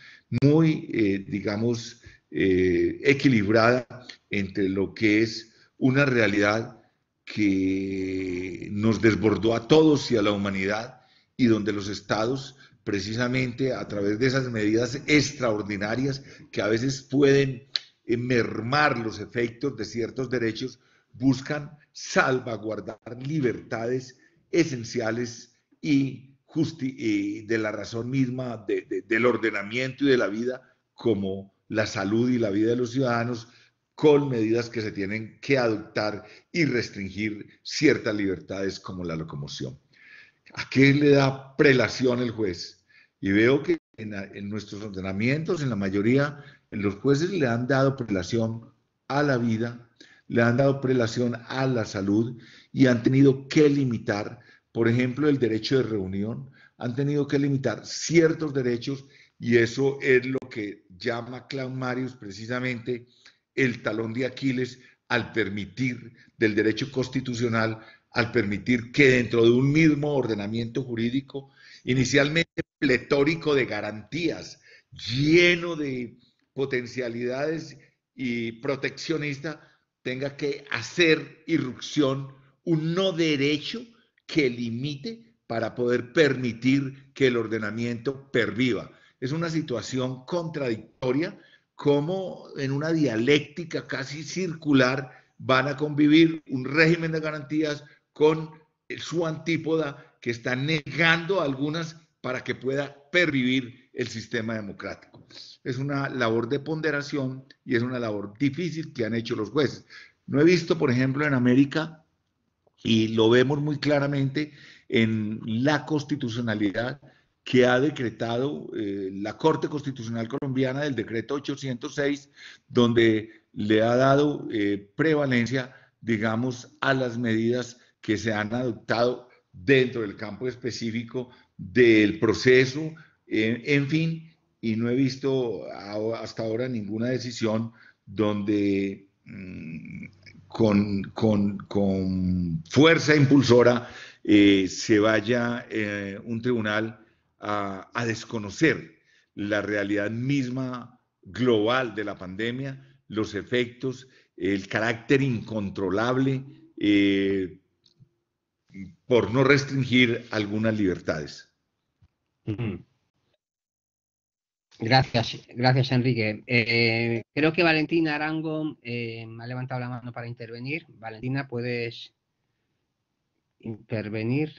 muy, eh, digamos, eh, equilibrada entre lo que es una realidad que nos desbordó a todos y a la humanidad y donde los estados precisamente a través de esas medidas extraordinarias que a veces pueden eh, mermar los efectos de ciertos derechos, buscan salvaguardar libertades esenciales y y de la razón misma del ordenamiento y de la vida como la salud y la vida de los ciudadanos con medidas que se tienen que adoptar y restringir ciertas libertades como la locomoción. ¿A qué le da prelación el juez? Y veo que en, en nuestros ordenamientos, en la mayoría, los jueces le han dado prelación a la vida, le han dado prelación a la salud y han tenido que limitar por ejemplo, el derecho de reunión, han tenido que limitar ciertos derechos y eso es lo que llama Marius precisamente el talón de Aquiles al permitir del derecho constitucional, al permitir que dentro de un mismo ordenamiento jurídico, inicialmente pletórico de garantías, lleno de potencialidades y proteccionista, tenga que hacer irrupción un no derecho que limite para poder permitir que el ordenamiento perviva. Es una situación contradictoria, como en una dialéctica casi circular van a convivir un régimen de garantías con su antípoda que está negando algunas para que pueda pervivir el sistema democrático. Es una labor de ponderación y es una labor difícil que han hecho los jueces. No he visto, por ejemplo, en América y lo vemos muy claramente en la constitucionalidad que ha decretado eh, la Corte Constitucional Colombiana del decreto 806, donde le ha dado eh, prevalencia, digamos, a las medidas que se han adoptado dentro del campo específico del proceso, eh, en fin, y no he visto hasta ahora ninguna decisión donde mm, con, fuerza impulsora eh, se vaya eh, un tribunal a, desconocer la realidad misma global de la pandemia, los efectos, el carácter incontrolable eh, por no restringir algunas libertades. Gracias, gracias Enrique. Eh, creo que Valentina Arango eh, me ha levantado la mano para intervenir. Valentina, puedes intervenir.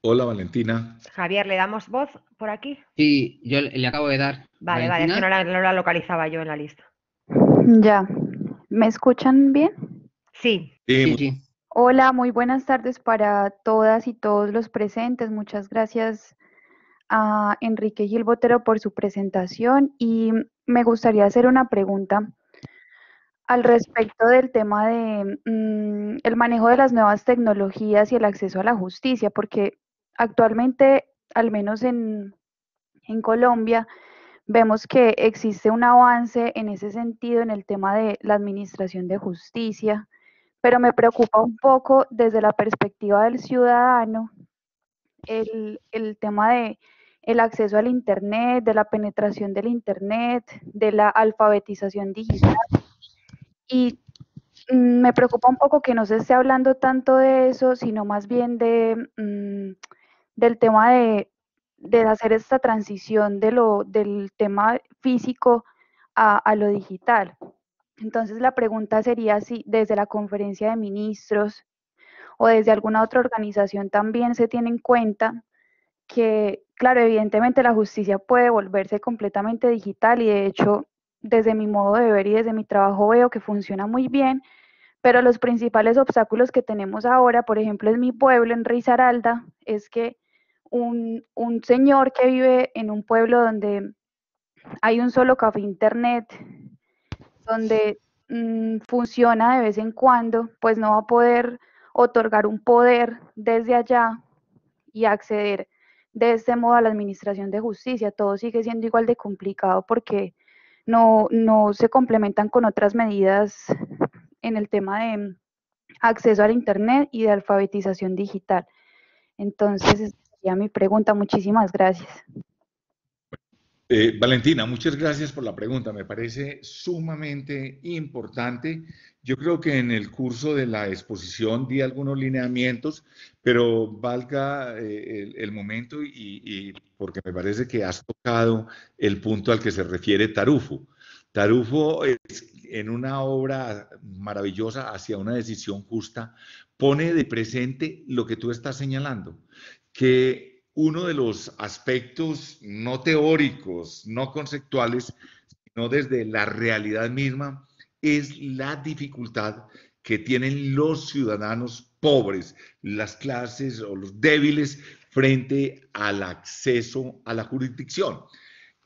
Hola Valentina. Javier, ¿le damos voz por aquí? Sí, yo le acabo de dar. Vale, vale, no la localizaba yo en la lista. Ya. ¿Me escuchan bien? Sí. Hola, muy buenas tardes para todas y todos los presentes. Muchas gracias a Enrique Gil Botero por su presentación y me gustaría hacer una pregunta al respecto del tema de mm, el manejo de las nuevas tecnologías y el acceso a la justicia, porque actualmente, al menos en, en Colombia, vemos que existe un avance en ese sentido en el tema de la administración de justicia, pero me preocupa un poco desde la perspectiva del ciudadano el, tema de el acceso al Internet, de la penetración del Internet, de la alfabetización digital. Y mm, me preocupa un poco que no se esté hablando tanto de eso, sino más bien mm, del tema de, hacer esta transición del tema físico a, a lo digital. Entonces la pregunta sería si desde la conferencia de ministros o desde alguna otra organización también se tiene en cuenta que, claro, evidentemente la justicia puede volverse completamente digital y de hecho desde mi modo de ver y desde mi trabajo veo que funciona muy bien, pero los principales obstáculos que tenemos ahora, por ejemplo, en mi pueblo, en Risaralda, es que un, un señor que vive en un pueblo donde hay un solo café internet donde mm, funciona de vez en cuando, pues no va a poder otorgar un poder desde allá y acceder de este modo a la administración de justicia. Todo sigue siendo igual de complicado porque no, no se complementan con otras medidas en el tema de mm, acceso al Internet y de alfabetización digital. Entonces, ya mi pregunta. Muchísimas gracias. Eh, Valentina, muchas gracias por la pregunta. Me parece sumamente importante. Yo creo que en el curso de la exposición di algunos lineamientos, pero valga eh, el, momento y, porque me parece que has tocado el punto al que se refiere Tarufo. Tarufo, es, en una obra maravillosa hacia una decisión justa, pone de presente lo que tú estás señalando, que uno de los aspectos no teóricos, no conceptuales, sino desde la realidad misma, es la dificultad que tienen los ciudadanos pobres, las clases o los débiles frente al acceso a la jurisdicción.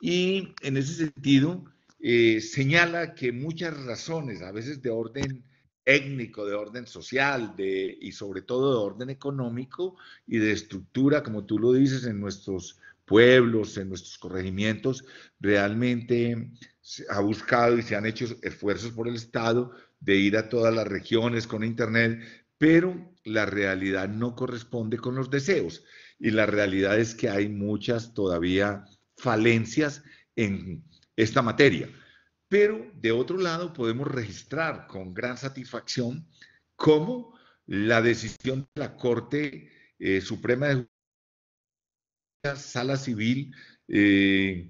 Y en ese sentido, eh, señala que muchas razones, a veces de orden étnico, de orden social y sobre todo de orden económico y de estructura, como tú lo dices, en nuestros pueblos, en nuestros corregimientos, realmente se ha buscado y se han hecho esfuerzos por el Estado de ir a todas las regiones con Internet, pero la realidad no corresponde con los deseos y la realidad es que hay muchas todavía falencias en esta materia. Pero de otro lado podemos registrar con gran satisfacción cómo la decisión de la Corte eh, Suprema de Justicia, Sala Civil, eh,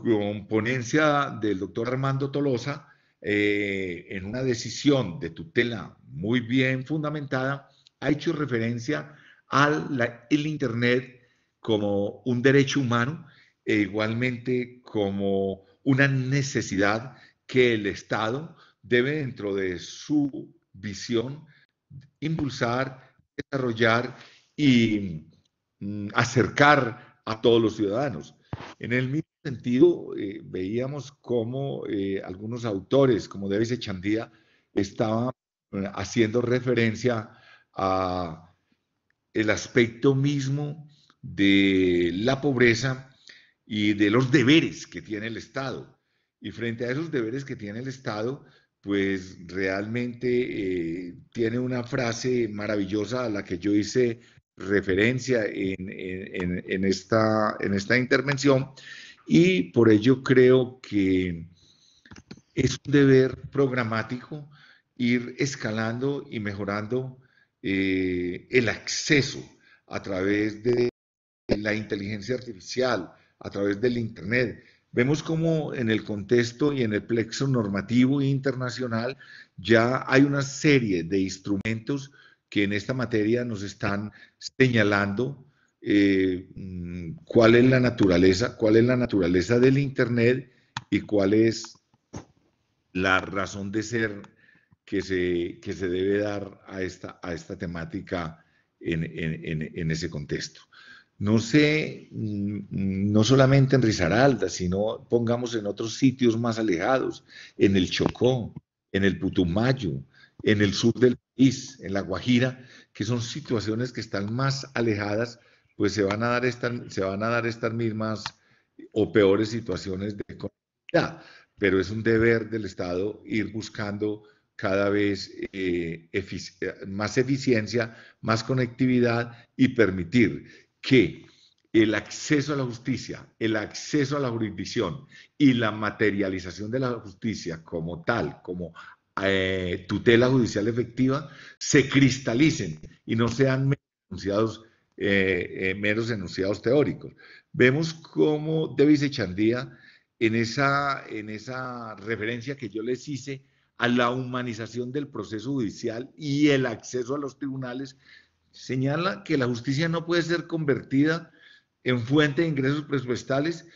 con ponencia del doctor Armando Tolosa, eh, en una decisión de tutela muy bien fundamentada, ha hecho referencia al Internet como un derecho humano e igualmente como una necesidad que el Estado debe dentro de su visión impulsar, desarrollar y mm, acercar a todos los ciudadanos. En el mismo sentido, eh, veíamos cómo eh, algunos autores, como David Echandía, estaban eh, haciendo referencia al el aspecto mismo de la pobreza y de los deberes que tiene el Estado. Y frente a esos deberes que tiene el Estado, pues realmente eh, tiene una frase maravillosa a la que yo hice referencia en, esta, en esta intervención y por ello creo que es un deber programático ir escalando y mejorando eh, el acceso a través de la inteligencia artificial, a través del Internet. Vemos cómo en el contexto y en el plexo normativo internacional ya hay una serie de instrumentos que en esta materia nos están señalando eh, mm, cuál es la naturaleza, cuál es la naturaleza del Internet y cuál es la razón de ser que se, se debe dar a esta, a esta temática en ese contexto no sé, mm, no solamente en Risaralda, sino pongamos en otros sitios más alejados, en el Chocó, en el Putumayo, en el sur del país, en la Guajira, que son situaciones que están más alejadas, pues se van a dar estas, se van a dar estas mismas o peores situaciones de conectividad. Pero es un deber del Estado ir buscando cada vez eh, más eficiencia, más conectividad y permitir que el acceso a la justicia, el acceso a la jurisdicción y la materialización de la justicia como tal, como eh, tutela judicial efectiva, se cristalicen y no sean meros enunciados eh, eh, teóricos. Vemos cómo Davis Echandía, en esa, en esa referencia que yo les hice a la humanización del proceso judicial y el acceso a los tribunales, señala que la justicia no puede ser convertida en fuente de ingresos presupuestales,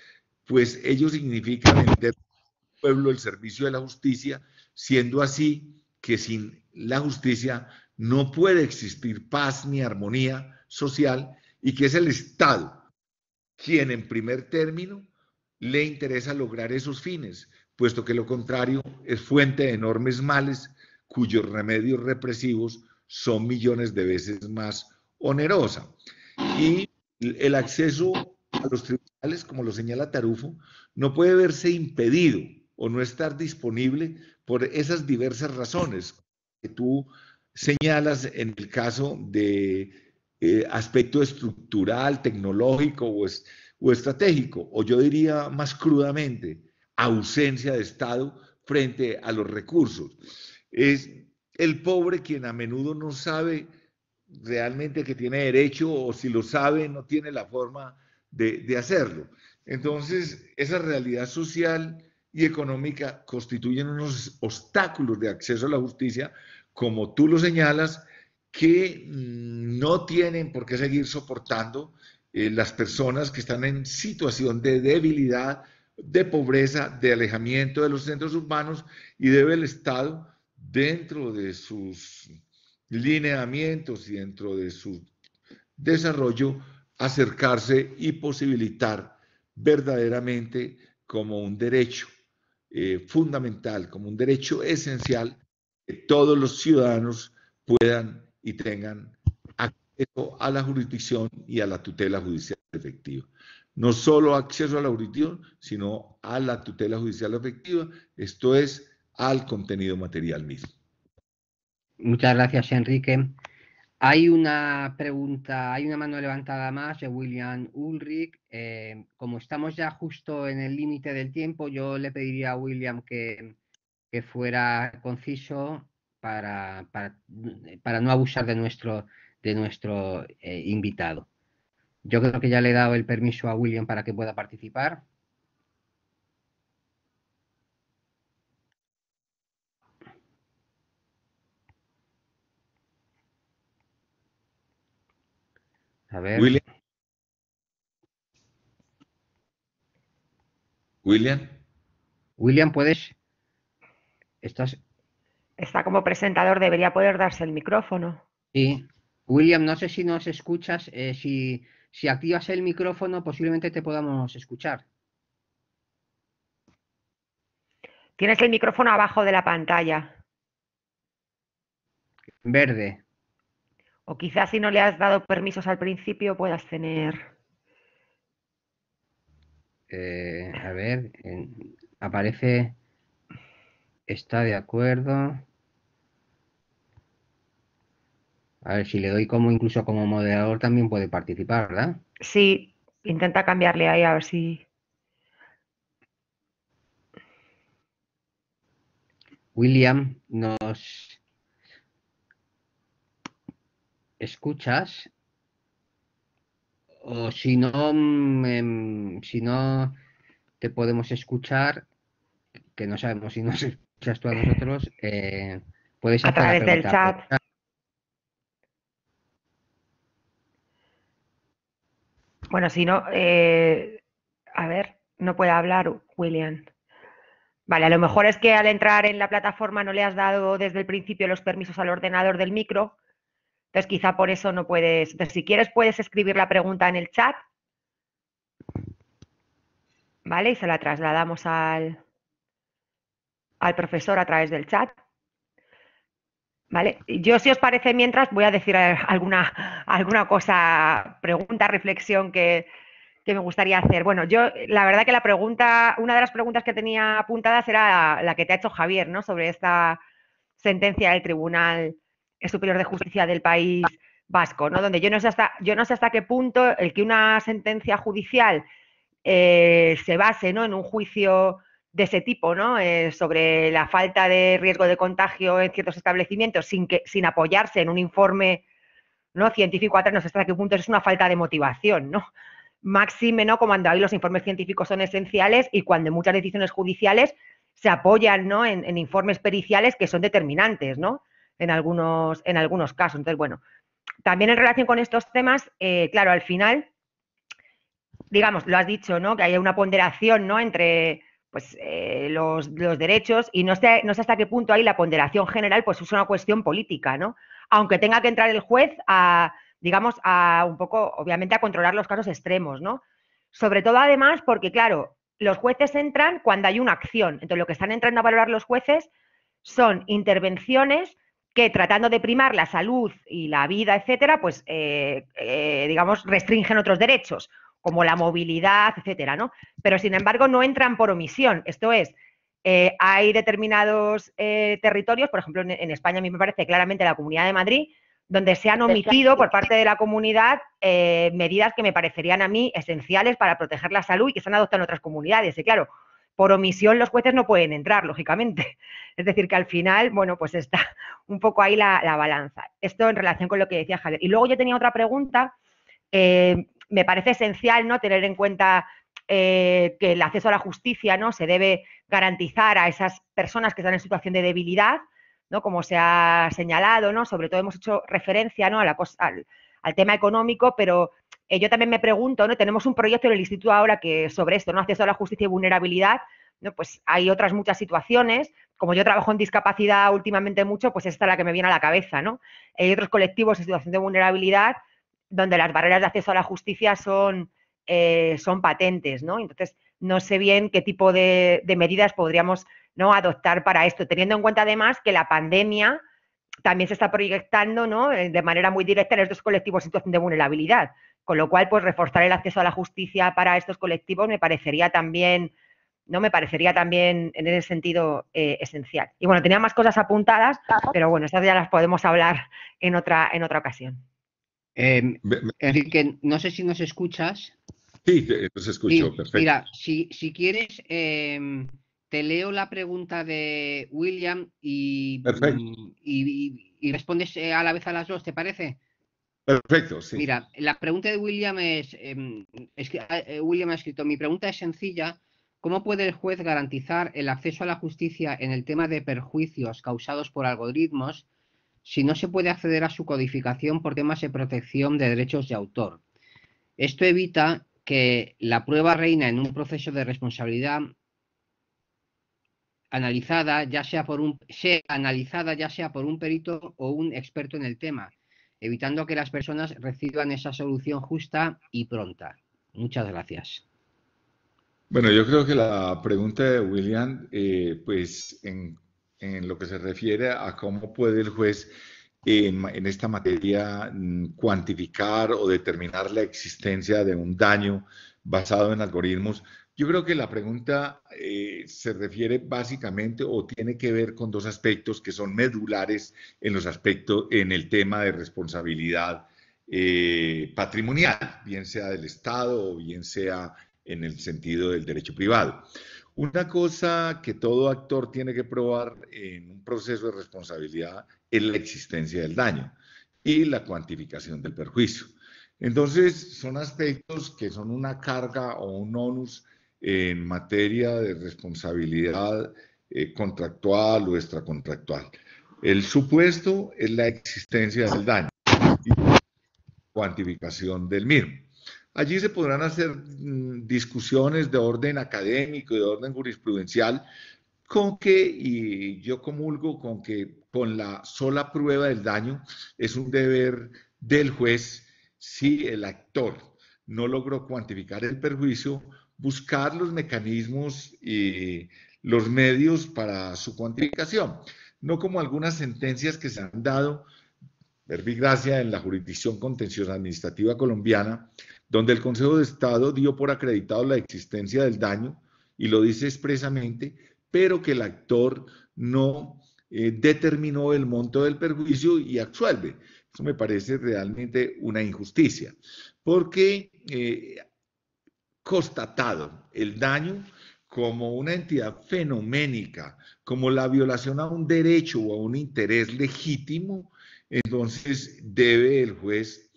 pues ello significa vender al pueblo el servicio de la justicia, siendo así que sin la justicia no puede existir paz ni armonía social y que es el Estado quien en primer término le interesa lograr esos fines, puesto que lo contrario es fuente de enormes males cuyos remedios represivos son millones de veces más onerosa. Y el acceso a los tribunales, como lo señala Tarufo, no puede verse impedido o no estar disponible por esas diversas razones que tú señalas en el caso de eh, aspecto estructural, tecnológico o, o estratégico, o yo diría más crudamente, ausencia de Estado frente a los recursos. Es, el pobre, quien a menudo no sabe realmente que tiene derecho o si lo sabe, no tiene la forma de, hacerlo. Entonces, esa realidad social y económica constituyen unos obstáculos de acceso a la justicia, como tú lo señalas, que no tienen por qué seguir soportando eh, las personas que están en situación de debilidad, de pobreza, de alejamiento de los centros urbanos y debe el Estado dentro de sus lineamientos y dentro de su desarrollo, acercarse y posibilitar verdaderamente como un derecho eh, fundamental, como un derecho esencial, que todos los ciudadanos puedan y tengan acceso a la jurisdicción y a la tutela judicial efectiva. No solo acceso a la jurisdicción, sino a la tutela judicial efectiva, esto es al contenido material mismo. Muchas gracias, Enrique. Hay una pregunta, hay una mano levantada más de William Ulrich. Eh, como estamos ya justo en el límite del tiempo, yo le pediría a William que, fuera conciso para, para, no abusar de nuestro, de nuestro eh, invitado. Yo creo que ya le he dado el permiso a William para que pueda participar. A ver. William. William. William, ¿puedes? Estás. Está como presentador, debería poder darse el micrófono. Sí. William, no sé si nos escuchas. Eh, si, si activas el micrófono, posiblemente te podamos escuchar. Tienes el micrófono abajo de la pantalla. Verde. O quizás si no le has dado permisos al principio puedas tener... Eh, a ver, aparece... Está de acuerdo. A ver, si le doy como incluso como moderador también puede participar, ¿verdad? Sí, intenta cambiarle ahí a ver si... William nos escuchas o si no, mm, em, si no te podemos escuchar, que no sabemos si nos [laughs] escuchas tú a nosotros, eh, puedes hacer a través del chat. Bueno, si no, eh, a ver, no puede hablar William. Vale, a lo mejor es que al entrar en la plataforma no le has dado desde el principio los permisos al ordenador del micro entonces, quizá por eso no puedes. Entonces, si quieres, puedes escribir la pregunta en el chat. ¿Vale? Y se la trasladamos al, al profesor a través del chat. ¿Vale? Yo, si os parece, mientras voy a decir eh, alguna, alguna cosa, pregunta, reflexión que, que me gustaría hacer. Bueno, yo, la verdad que la pregunta, una de las preguntas que tenía apuntadas era la que te ha hecho Javier, ¿no? Sobre esta sentencia del Tribunal Superior de Justicia del país vasco, ¿no? Donde yo no sé hasta, yo no sé hasta qué punto el que una sentencia judicial eh, se base ¿no? en un juicio de ese tipo, ¿no? Eh, sobre la falta de riesgo de contagio en ciertos establecimientos sin que, sin apoyarse en un informe ¿no? científico atrás, no sé hasta qué punto es una falta de motivación, ¿no? Máxime, ¿no? Como ahí los informes científicos son esenciales y cuando muchas decisiones judiciales se apoyan ¿no? en informes periciales que son determinantes, ¿no? en algunos, en algunos casos. Entonces, bueno, también en relación con estos temas, eh, claro, al final, digamos, lo has dicho, ¿no? Que hay una ponderación, ¿no? Entre pues eh, los, derechos y no sé, no sé hasta qué punto hay la ponderación general pues es una cuestión política, ¿no? Aunque tenga que entrar el juez a, digamos, a un poco, obviamente, a controlar los casos extremos, ¿no? Sobre todo además porque, claro, los jueces entran cuando hay una acción. Entonces, lo que están entrando a valorar los jueces son intervenciones que tratando de primar la salud y la vida, etcétera, pues, eh, eh, digamos, restringen otros derechos, como la movilidad, etcétera, ¿no? Pero, sin embargo, no entran por omisión. Esto es, eh, hay determinados territorios, por ejemplo, en, en, España a mí me parece claramente la Comunidad de Madrid, donde se han omitido por parte de la comunidad medidas que me parecerían a mí esenciales para proteger la salud y que se han adoptado en otras comunidades. Y claro, por omisión los jueces no pueden entrar, lógicamente. [laughs] Es decir, que al final, bueno, pues está [laughs] un poco ahí la, balanza. Esto en relación con lo que decía Javier. Y luego yo tenía otra pregunta. Eh, me parece esencial, ¿no? Tener en cuenta eh, que el acceso a la justicia, ¿no? Se debe garantizar a esas personas que están en situación de debilidad, ¿no? Como se ha señalado, ¿no? Sobre todo hemos hecho referencia, ¿no? al tema económico, pero eh, yo también me pregunto, ¿no? Tenemos un proyecto en el instituto ahora que sobre esto, ¿no? Acceso a la justicia y vulnerabilidad, Pues hay otras muchas situaciones. Como yo trabajo en discapacidad últimamente mucho, pues esta es la que me viene a la cabeza, ¿no? Hay otros colectivos en situación de vulnerabilidad donde las barreras de acceso a la justicia son, eh, son patentes, ¿no? Entonces, no sé bien qué tipo de, medidas podríamos ¿no? adoptar para esto, teniendo en cuenta además que la pandemia también se está proyectando eh, de manera muy directa en estos colectivos en situación de vulnerabilidad. Con lo cual, pues reforzar el acceso a la justicia para estos colectivos me parecería también, no me parecería también en ese sentido eh, esencial. Y bueno, tenía más cosas apuntadas, pero bueno, esas ya las podemos hablar en otra, en otra ocasión. Eh, Enrique, no sé si nos escuchas. Sí, nos escucho, perfecto. Mira, si, quieres, em, te leo la pregunta de William y, y, respondes eh, a la vez a las dos, ¿te parece? Perfecto, sí. Mira, la pregunta de William es, em, ah, eh, William ha escrito, mi pregunta es sencilla, ¿cómo puede el juez garantizar el acceso a la justicia en el tema de perjuicios causados por algoritmos si no se puede acceder a su codificación por temas de protección de derechos de autor? Esto evita que la prueba reina en un proceso de responsabilidad analizada ya sea por un sea analizada ya sea por un perito o un experto en el tema evitando que las personas reciban esa solución justa y pronta. Muchas gracias. Bueno, yo creo que la pregunta de William, eh, pues en, lo que se refiere a cómo puede el juez eh, en, esta materia mm, cuantificar o determinar la existencia de un daño basado en algoritmos, yo creo que la pregunta eh, se refiere básicamente o tiene que ver con dos aspectos que son medulares en los aspectos en el tema de responsabilidad eh, patrimonial, bien sea del Estado o bien sea en el sentido del derecho privado. Una cosa que todo actor tiene que probar en un proceso de responsabilidad es la existencia del daño y la cuantificación del perjuicio. Entonces, son aspectos que son una carga o un onus en materia de responsabilidad eh, contractual o extracontractual. El supuesto es la existencia del daño y cuantificación del mismo. Allí se podrán hacer mm, discusiones de orden académico y de orden jurisprudencial con que, y yo comulgo con que con la sola prueba del daño es un deber del juez si el actor no logró cuantificar el perjuicio buscar los mecanismos y los medios para su cuantificación, no como algunas sentencias que se han dado, gracia, en la jurisdicción contenciosa administrativa colombiana, donde el Consejo de Estado dio por acreditado la existencia del daño y lo dice expresamente, pero que el actor no eh, determinó el monto del perjuicio y absuelve. Eso me parece realmente una injusticia, porque eh, constatado el daño como una entidad fenoménica, como la violación a un derecho o a un interés legítimo, entonces debe el juez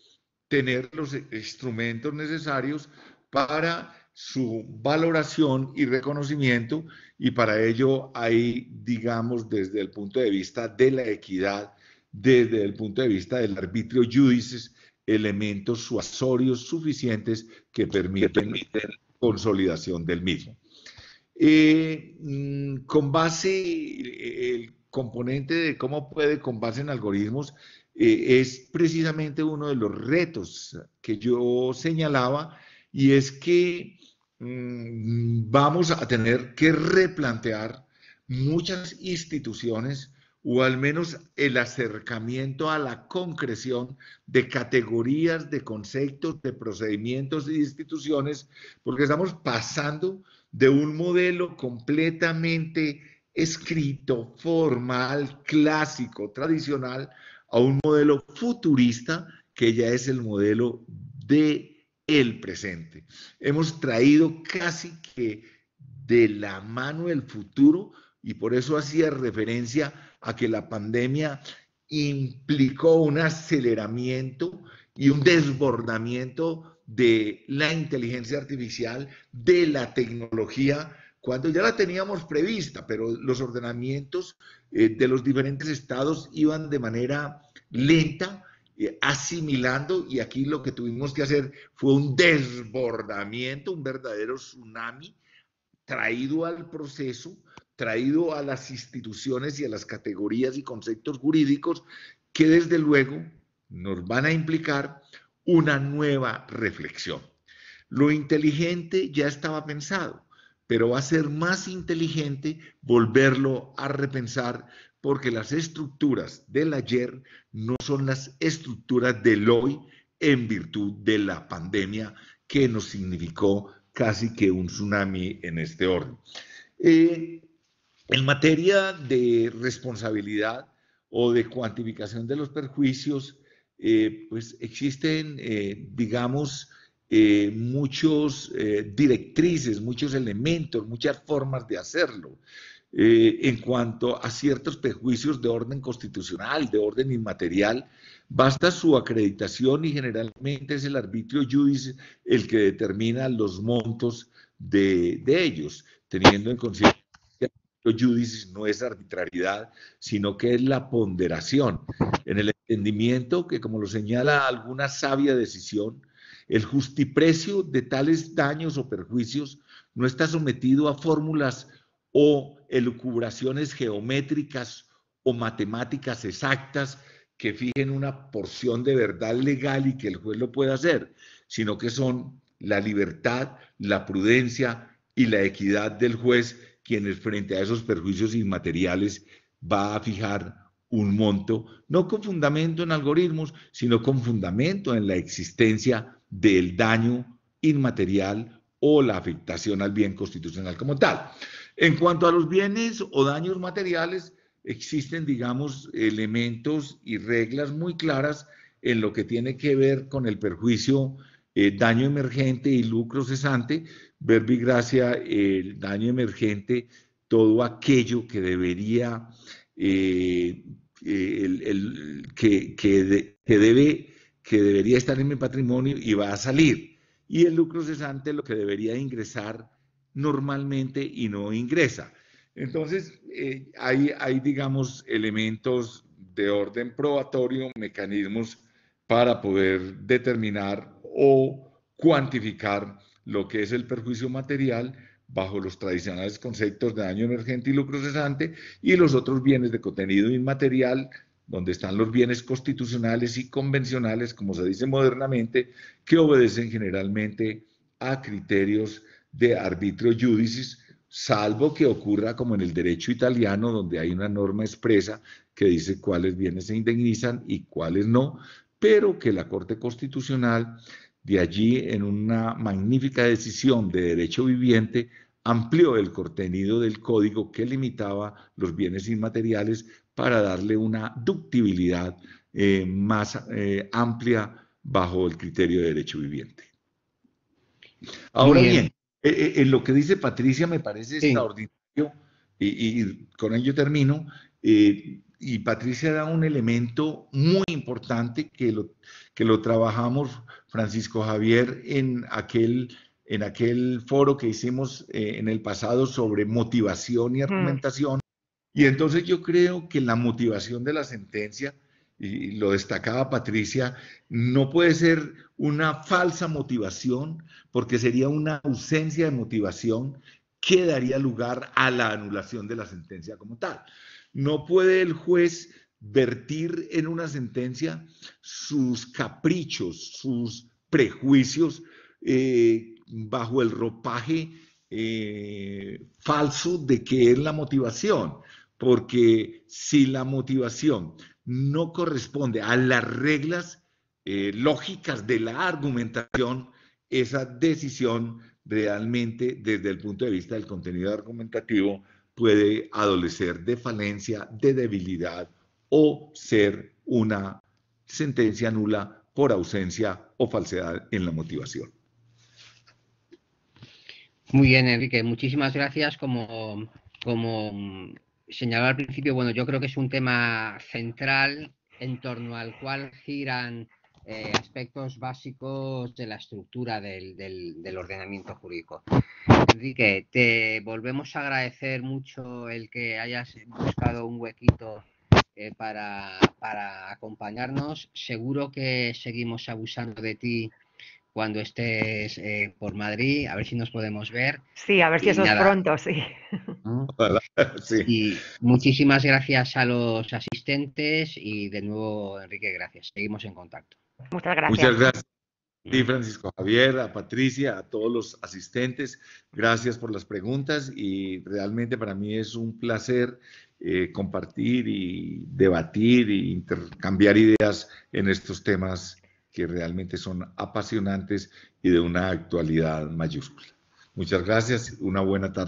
tener los instrumentos necesarios para su valoración y reconocimiento y para ello hay, digamos, desde el punto de vista de la equidad, desde el punto de vista del arbitrio judicis, elementos suasorios suficientes que permiten, la consolidación del mismo. Eh, mm, con base, eh, el componente de cómo puede, con base en algoritmos, eh, es precisamente uno de los retos que yo señalaba y es que mm, vamos a tener que replantear muchas instituciones o al menos el acercamiento a la concreción de categorías, de conceptos, de procedimientos y instituciones, porque estamos pasando de un modelo completamente escrito, formal, clásico, tradicional, a un modelo futurista que ya es el modelo de el presente. Hemos traído casi que de la mano el futuro y por eso hacía referencia a que la pandemia implicó un aceleramiento y un desbordamiento de la inteligencia artificial, de la tecnología, cuando ya la teníamos prevista, pero los ordenamientos eh, de los diferentes estados iban de manera lenta, eh, asimilando, y aquí lo que tuvimos que hacer fue un desbordamiento, un verdadero tsunami traído al proceso traído a las instituciones y a las categorías y conceptos jurídicos que desde luego nos van a implicar una nueva reflexión. Lo inteligente ya estaba pensado, pero va a ser más inteligente volverlo a repensar porque las estructuras del ayer no son las estructuras del hoy en virtud de la pandemia que nos significó casi que un tsunami en este orden. Eh, en materia de responsabilidad o de cuantificación de los perjuicios, eh, pues existen, eh, digamos, muchas eh, muchos directrices, muchos elementos, muchas formas de hacerlo. en cuanto a ciertos perjuicios de orden constitucional, de orden inmaterial, basta su acreditación y generalmente es el arbitrio judicial el que determina los montos de, ellos, teniendo en cuenta lo judicis no es arbitrariedad, sino que es la ponderación, en el entendimiento que, como lo señala alguna sabia decisión, el justiprecio de tales daños o perjuicios no está sometido a fórmulas o elucubraciones geométricas o matemáticas exactas que fijen una porción de verdad legal y que el juez lo pueda hacer, sino que son la libertad, la prudencia y la equidad del juez quienes frente a esos perjuicios inmateriales va a fijar un monto, no con fundamento en algoritmos, sino con fundamento en la existencia del daño inmaterial o la afectación al bien constitucional como tal. En cuanto a los bienes o daños materiales, existen, digamos, elementos y reglas muy claras en lo que tiene que ver con el perjuicio, eh, daño emergente y lucro cesante, verbigracia, el daño emergente, todo aquello que debería, eh, el, que, debe, que debería estar en mi patrimonio y va a salir. Y el lucro cesante, lo que debería ingresar normalmente y no ingresa. Entonces, eh, hay, hay, digamos, elementos de orden probatorio, mecanismos para poder determinar o cuantificar lo que es el perjuicio material bajo los tradicionales conceptos de daño emergente y lucro cesante y los otros bienes de contenido inmaterial donde están los bienes constitucionales y convencionales, como se dice modernamente, que obedecen generalmente a criterios de arbitrio judicis, salvo que ocurra como en el derecho italiano, donde hay una norma expresa que dice cuáles bienes se indemnizan y cuáles no, pero que la Corte Constitucional de allí, en una magnífica decisión de derecho viviente, amplió el contenido del código que limitaba los bienes inmateriales para darle una ductibilidad eh, más eh, amplia bajo el criterio de derecho viviente. Ahora bien, eh, en lo que dice Patricia me parece extraordinario y, con ello termino y Patricia da un elemento muy importante que lo, que lo trabajamos Francisco Javier en aquel, en aquel foro que hicimos eh, en el pasado sobre motivación y mm. argumentación. Y entonces yo creo que la motivación de la sentencia, y lo destacaba Patricia, no puede ser una falsa motivación, porque sería una ausencia de motivación que daría lugar a la anulación de la sentencia como tal. No puede el juez vertir en una sentencia sus caprichos, sus prejuicios eh, bajo el ropaje eh, falso de que es la motivación, porque si la motivación no corresponde a las reglas eh, lógicas de la argumentación, esa decisión realmente desde el punto de vista del contenido argumentativo puede adolecer de falencia, de debilidad o ser una sentencia nula por ausencia o falsedad en la motivación. Muy bien, Enrique, muchísimas gracias. Como, como señalaba al principio, bueno, yo creo que es un tema central en torno al cual giran eh, aspectos básicos de la estructura del, del, ordenamiento jurídico. Enrique, te volvemos a agradecer mucho el que hayas buscado un huequito eh, para, acompañarnos. Seguro que seguimos abusando de ti cuando estés eh, por Madrid, a ver si nos podemos ver. Sí, a ver si eso es pronto, sí. [laughs] sí. Y muchísimas gracias a los asistentes y de nuevo, Enrique, gracias. Seguimos en contacto. Muchas gracias. Muchas gracias. Francisco Javier, a Patricia, a todos los asistentes, gracias por las preguntas y realmente para mí es un placer eh, compartir y debatir e intercambiar ideas en estos temas que realmente son apasionantes y de una actualidad mayúscula. Muchas gracias, una buena tarde.